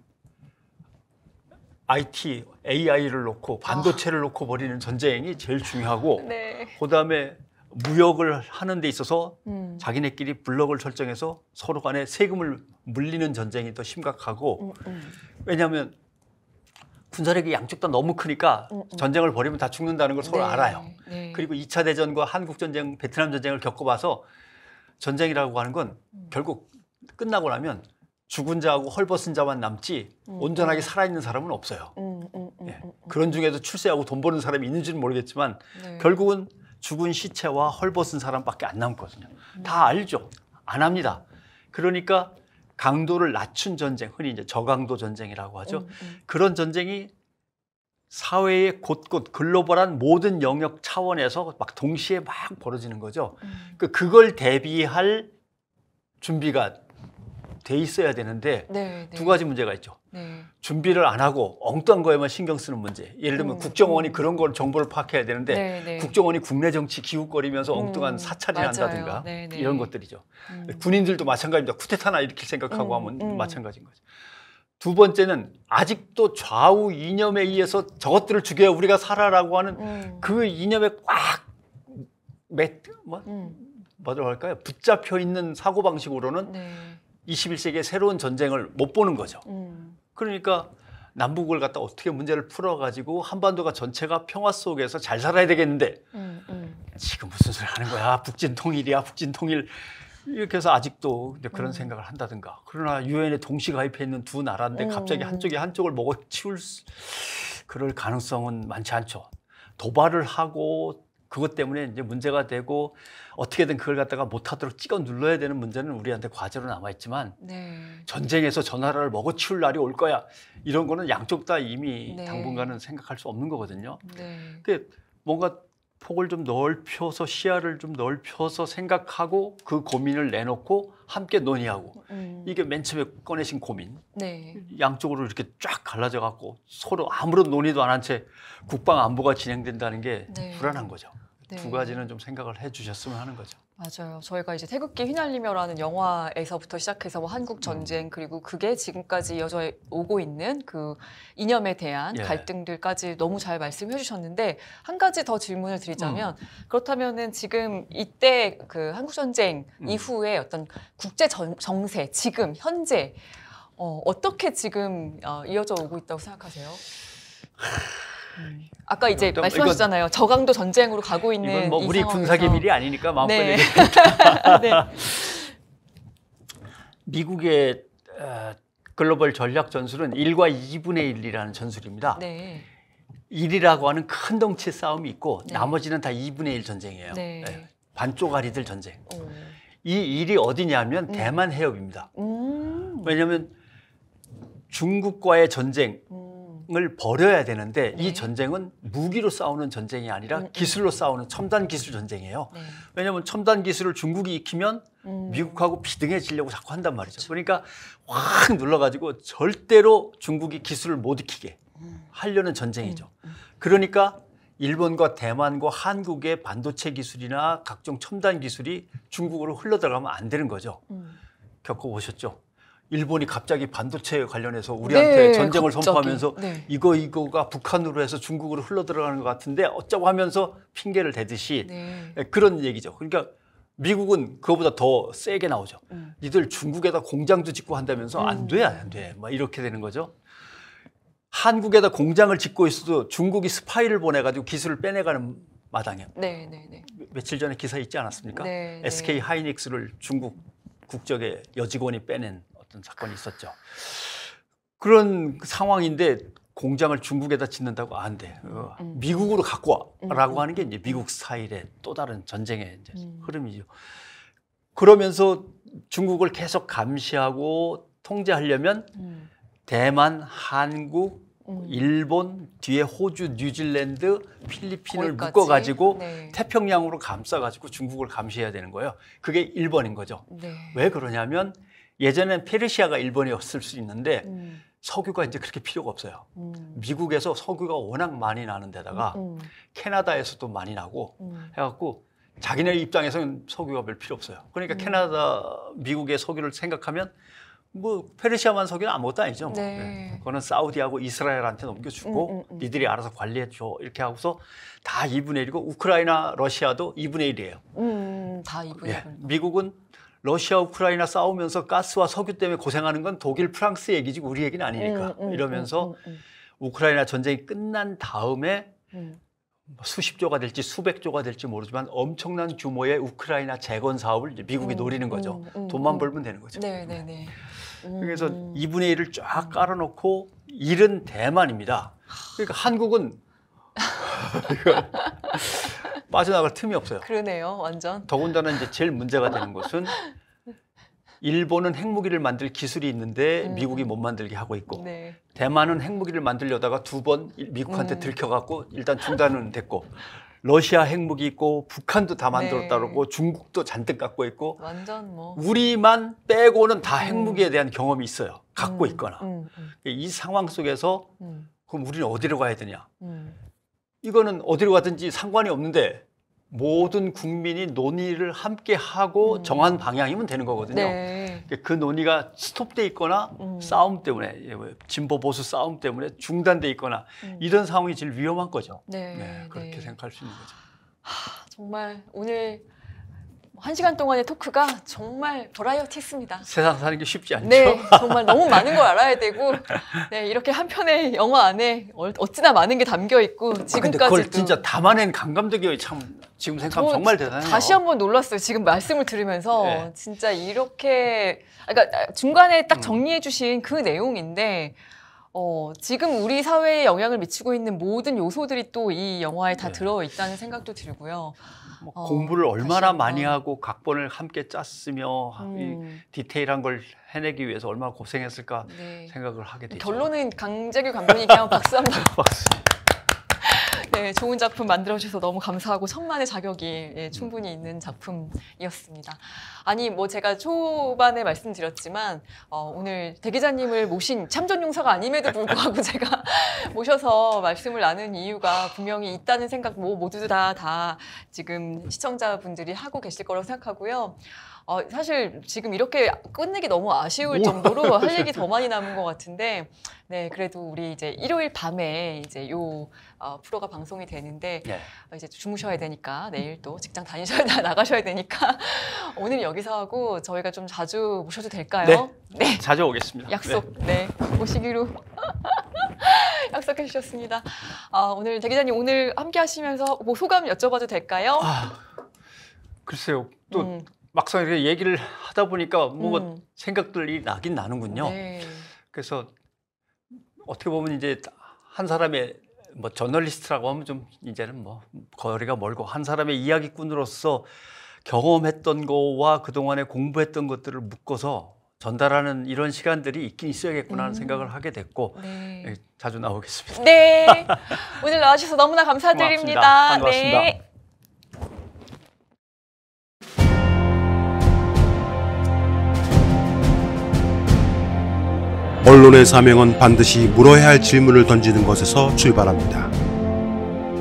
IT, AI를 놓고 반도체를 아. 놓고 벌이는 전쟁이 제일 중요하고 네. 그다음에 무역을 하는 데 있어서 음. 자기네끼리 블록을 설정해서 서로 간에 세금을 물리는 전쟁이 더 심각하고 음, 음. 왜냐하면 군사력이 양쪽 다 너무 크니까 음, 음. 전쟁을 벌이면 다 죽는다는 걸 서로 네, 알아요. 네. 그리고 2차 대전과 한국 전쟁, 베트남 전쟁을 겪어봐서 전쟁이라고 하는 건 결국 끝나고 나면 죽은 자하고 헐벗은 자만 남지 온전하게 살아있는 사람은 없어요. 음, 음, 음, 예. 그런 중에서 출세하고 돈 버는 사람이 있는지는 모르겠지만 네. 결국은 죽은 시체와 헐벗은 사람밖에 안 남거든요. 다 알죠. 안 합니다. 그러니까 강도를 낮춘 전쟁, 흔히 이제 저강도 전쟁이라고 하죠. 음, 음. 그런 전쟁이 사회의 곳곳 글로벌한 모든 영역 차원에서 막 동시에 막 벌어지는 거죠. 음. 그 그걸 대비할 준비가 돼 있어야 되는데 네, 네. 두 가지 문제가 있죠. 네. 준비를 안 하고 엉뚱한 거에만 신경 쓰는 문제. 예를 들면 음. 국정원이 그런 걸 정보를 파악해야 되는데 네, 네. 국정원이 국내 정치 기웃거리면서 음. 엉뚱한 음. 사찰이 한다든가 네, 네. 이런 것들이죠. 음. 군인들도 마찬가지입니다. 쿠데타나 일으킬 생각하고 음, 하면 음. 마찬가지인 거죠. 두 번째는 아직도 좌우 이념에 의해서 저것들을 죽여야 우리가 살아라고 하는 그 이념에 꽉 맺, 뭐, 뭐라고 할까요? 붙잡혀 있는 사고방식으로는 21세기의 새로운 전쟁을 못 보는 거죠. 음. 그러니까 남북을 갖다 어떻게 문제를 풀어가지고 한반도가 전체가 평화 속에서 잘 살아야 되겠는데 음, 음. 지금 무슨 소리 하는 거야 북진통일이야 북진통일 이렇게 해서 아직도 그런 음. 생각을 한다든가 그러나 유엔에 동시 가입해 있는 두 나라인데 음. 갑자기 한쪽이 한쪽을 먹어치울 수, 그럴 가능성은 많지 않죠 도발을 하고 그것 때문에 이제 문제가 되고 어떻게든 그걸 갖다가 못하도록 찍어 눌러야 되는 문제는 우리한테 과제로 남아있지만 네. 전쟁에서 전화를 먹어치울 날이 올 거야 이런 거는 양쪽 다 이미 네. 당분간은 생각할 수 없는 거거든요. 네. 근데 그 뭔가 폭을 좀 넓혀서 시야를 좀 넓혀서 생각하고 그 고민을 내놓고 함께 논의하고 음. 이게 맨 처음에 꺼내신 고민 네. 양쪽으로 이렇게 쫙 갈라져 갖고 서로 아무런 논의도 안 한 채 국방 안보가 진행된다는 게 네. 불안한 거죠. 네. 두 가지는 좀 생각을 해주셨으면 하는 거죠. 맞아요. 저희가 이제 태극기 휘날리며라는 영화에서부터 시작해서 뭐 한국 전쟁 그리고 그게 지금까지 이어져 오고 있는 그 이념에 대한 예. 갈등들까지 너무 잘 말씀해 주셨는데 한 가지 더 질문을 드리자면 음. 그렇다면은 지금 이때 그 한국 전쟁 음. 이후에 어떤 국제 정세 지금 현재 어, 어떻게 지금 어, 이어져 오고 있다고 생각하세요? 음. 아까 이제 그러 말씀하셨잖아요. 저강도 전쟁으로 가고 있는 이건 뭐 우리 군사 기밀이 아니니까 마음껏 네. 얘기해 네. 미국의 어, 글로벌 전략 전술은 1과 2분의 1이라는 전술입니다. 네. 1이라고 하는 큰 덩치 싸움이 있고 네. 나머지는 다 2분의 1 전쟁이에요. 네. 네. 반쪽아리들 전쟁. 오. 이 일이 어디냐면 음. 대만 해협입니다. 음. 왜냐하면 중국과의 전쟁, 음. 전쟁을 벌여야 되는데 네. 이 전쟁은 무기로 싸우는 전쟁이 아니라 음, 음, 기술로 싸우는 첨단 기술 전쟁이에요. 네. 왜냐하면 첨단 기술을 중국이 익히면 음. 미국하고 비등해지려고 자꾸 한단 말이죠. 그렇죠. 그러니까 확 눌러가지고 절대로 중국이 기술을 못 익히게 음. 하려는 전쟁이죠. 음, 그러니까 일본과 대만과 한국의 반도체 기술이나 각종 첨단 기술이 중국으로 흘러들어가면 안 되는 거죠. 겪어보셨죠? 일본이 갑자기 반도체 관련해서 우리한테 네, 전쟁을 갑자기. 선포하면서 네. 이거 이거가 북한으로 해서 중국으로 흘러들어가는 것 같은데 어쩌고 하면서 핑계를 대듯이 네. 예, 그런 얘기죠. 그러니까 미국은 그거보다 더 세게 나오죠. 음. 이들 중국에다 공장도 짓고 한다면서 음. 안 돼, 안 돼. 막 이렇게 되는 거죠. 한국에다 공장을 짓고 있어도 중국이 스파이를 보내가지고 기술을 빼내가는 마당에 네, 네, 네. 며칠 전에 기사 있지 않았습니까? 네, SK 네. 하이닉스를 중국 국적의 여직원이 빼낸 어떤 사건이 있었죠. 그런 그 상황인데 공장을 중국에다 짓는다고 안 돼. 어, 음. 음. 미국으로 갖고 와라고 음, 하는 게 이제 미국 사일의 또 다른 전쟁의 이제 흐름이죠. 그러면서 중국을 계속 감시하고 통제하려면 대만, 한국, 일본, 뒤에 호주, 뉴질랜드, 필리핀을 묶어 가지고 네. 태평양으로 감싸 가지고 중국을 감시해야 되는 거예요. 그게 1번인 거죠. 네. 왜 그러냐면 예전엔 페르시아가 일본이었을 수 있는데 음. 석유가 이제 그렇게 필요가 없어요. 음. 미국에서 석유가 워낙 많이 나는 데다가 음. 캐나다에서도 많이 나고 음. 해갖고 자기네 입장에서는 석유가 별 필요 없어요. 그러니까 음. 캐나다, 미국의 석유를 생각하면 뭐 페르시아만 석유는 아무것도 아니죠. 뭐. 네. 네. 그거는 사우디하고 이스라엘한테 넘겨주고 음, 니들이 알아서 관리해줘 이렇게 하고서 다 2분의 1이고 우크라이나, 러시아도 2분의 1이에요. 음, 다 2분의 1. 예. 미국은 러시아 우크라이나 싸우면서 가스와 석유 때문에 고생하는 건 독일 프랑스 얘기지 우리 얘기는 아니니까 음, 음, 이러면서 음, 음, 음, 음. 우크라이나 전쟁이 끝난 다음에 수십조가 될지 수백조가 될지 모르지만 엄청난 규모의 우크라이나 재건 사업을 미국이 노리는 거죠. 돈만 벌면 되는 거죠. 네, 네, 네. 그래서 2분의 1을 쫙 깔아놓고 일은 대만입니다. 그러니까 한국은 빠져나갈 틈이 없어요. 그러네요, 완전. 더군다나 이제 제일 문제가 되는 것은 일본은 핵무기를 만들 기술이 있는데 음. 미국이 못 만들게 하고 있고 네. 대만은 핵무기를 만들려다가 두 번 미국한테 음. 들켜갖고 일단 중단은 됐고 러시아 핵무기 있고 북한도 다 만들었다고 네. 중국도 잔뜩 갖고 있고 완전 뭐 우리만 빼고는 다 음. 핵무기에 대한 경험이 있어요 갖고 음. 있거나 음, 이 상황 속에서 그럼 우리는 어디로 가야 되냐 이거는 어디로 가든지 상관이 없는데 모든 국민이 논의를 함께 하고 음. 정한 방향이면 되는 거거든요. 네. 그러니까 그 논의가 스톱돼 있거나 음. 싸움 때문에 예, 뭐 진보 보수 싸움 때문에 중단돼 있거나 음. 이런 상황이 제일 위험한 거죠. 네, 네 그렇게 네. 생각할 수 있는 거죠. 하, 정말 오늘 뭐 한 시간 동안의 토크가 정말 버라이어티했습니다. 세상 사는 게 쉽지 않죠. 네, 정말 너무 많은 걸 알아야 되고 네, 이렇게 한 편의 영화 안에 어찌나 많은 게 담겨 있고 지금까지 아, 그걸 진짜 담아낸 강감독이 참 지금 생각하면 정말 대단해요. 다시 한 번 놀랐어요. 지금 말씀을 들으면서 네. 진짜 이렇게 아, 그러니까 중간에 딱 음. 정리해 주신 그 내용인데 어, 지금 우리 사회에 영향을 미치고 있는 모든 요소들이 또 이 영화에 다 네. 들어 있다는 생각도 들고요. 뭐 어, 공부를 얼마나 많이 하고 각본을 함께 짰으며 음. 이 디테일한 걸 해내기 위해서 얼마나 고생했을까 네. 생각을 하게 되죠. 결론은 강재규 감독님께 박수 한번. 박수. 네, 좋은 작품 만들어주셔서 너무 감사하고 천만의 자격이 예, 충분히 있는 작품이었습니다. 아니 뭐 제가 초반에 말씀드렸지만 어, 오늘 대기자님을 모신 참전용사가 아님에도 불구하고 제가 모셔서 말씀을 나눈 이유가 분명히 있다는 생각 뭐 모두 다, 다 지금 시청자분들이 하고 계실 거라고 생각하고요. 어, 사실 지금 이렇게 끝내기 너무 아쉬울 정도로 할 얘기 더 많이 남은 것 같은데 네 그래도 우리 이제 일요일 밤에 이제 요 어, 프로가 방송이 되는데 네. 이제 주무셔야 되니까 내일 또 직장 다니셔야 나가셔야 되니까 오늘 여기서 하고 저희가 좀 자주 모셔도 될까요? 네, 네. 자주 오겠습니다. 약속 네, 네 오시기로. 약속해 주셨습니다. 아, 어, 오늘 대 기자님 오늘 함께 하시면서 뭐 소감 여쭤봐도 될까요? 아, 글쎄요. 또 음. 막상 이렇게 얘기를 하다 보니까 뭐 음. 생각들이 나긴 나는군요. 네. 그래서 어떻게 보면 이제 한 사람의 뭐 저널리스트라고 하면 좀 이제는 뭐 거리가 멀고 한 사람의 이야기꾼으로서 경험했던 거와 그동안에 공부했던 것들을 묶어서 전달하는 이런 시간들이 있긴 있어야겠구나 하는 음. 생각을 하게 됐고 네. 예, 자주 나오겠습니다. 네. 오늘 나와주셔서 너무나 감사드립니다. 고맙습니다. 반갑습니다. 네. 언론의 사명은 반드시 물어야 할 질문을 던지는 것에서 출발합니다.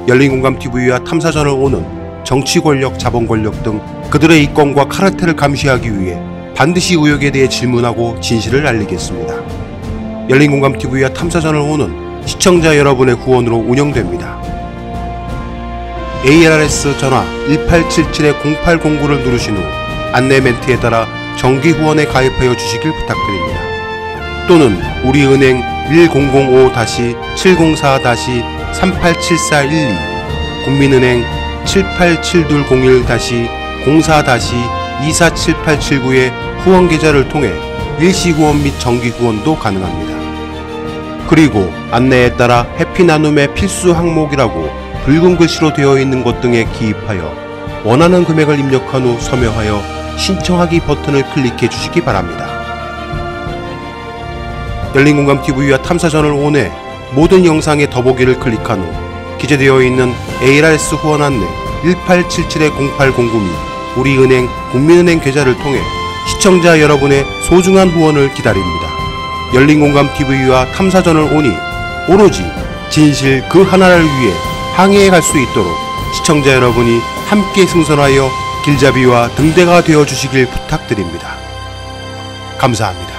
열린공감TV와 탐사전을 오는 정치 권력, 자본 권력 등 그들의 이권과 카르텔을 감시하기 위해 반드시 의혹에 대해 질문하고 진실을 알리겠습니다. 열린공감TV와 탐사전을 오는 시청자 여러분의 후원으로 운영됩니다. ARS 전화 1877-0809를 누르신 후 안내 멘트에 따라 정기 후원에 가입하여 주시길 부탁드립니다. 또는 우리은행 1005-704-387412 국민은행 787-01-04-247879의 2 후원 계좌를 통해 일시 후원 및 정기 후원도 가능합니다. 그리고 안내에 따라 해피 나눔의 필수 항목이라고 붉은 글씨로 되어 있는 것 등에 기입하여 원하는 금액을 입력한 후 서명하여 신청하기 버튼을 클릭해 주시기 바랍니다. 열린공감TV와 탐사전을 온해 모든 영상의 더보기를 클릭한 후 기재되어 있는 ARS 후원 안내 1877-0809이 우리은행 국민은행 계좌를 통해 시청자 여러분의 소중한 후원을 기다립니다. 열린공감TV와 탐사전을 오니 오로지 진실 그 하나를 위해 항해해 갈 수 있도록 시청자 여러분이 함께 승선하여 길잡이와 등대가 되어 주시길 부탁드립니다. 감사합니다.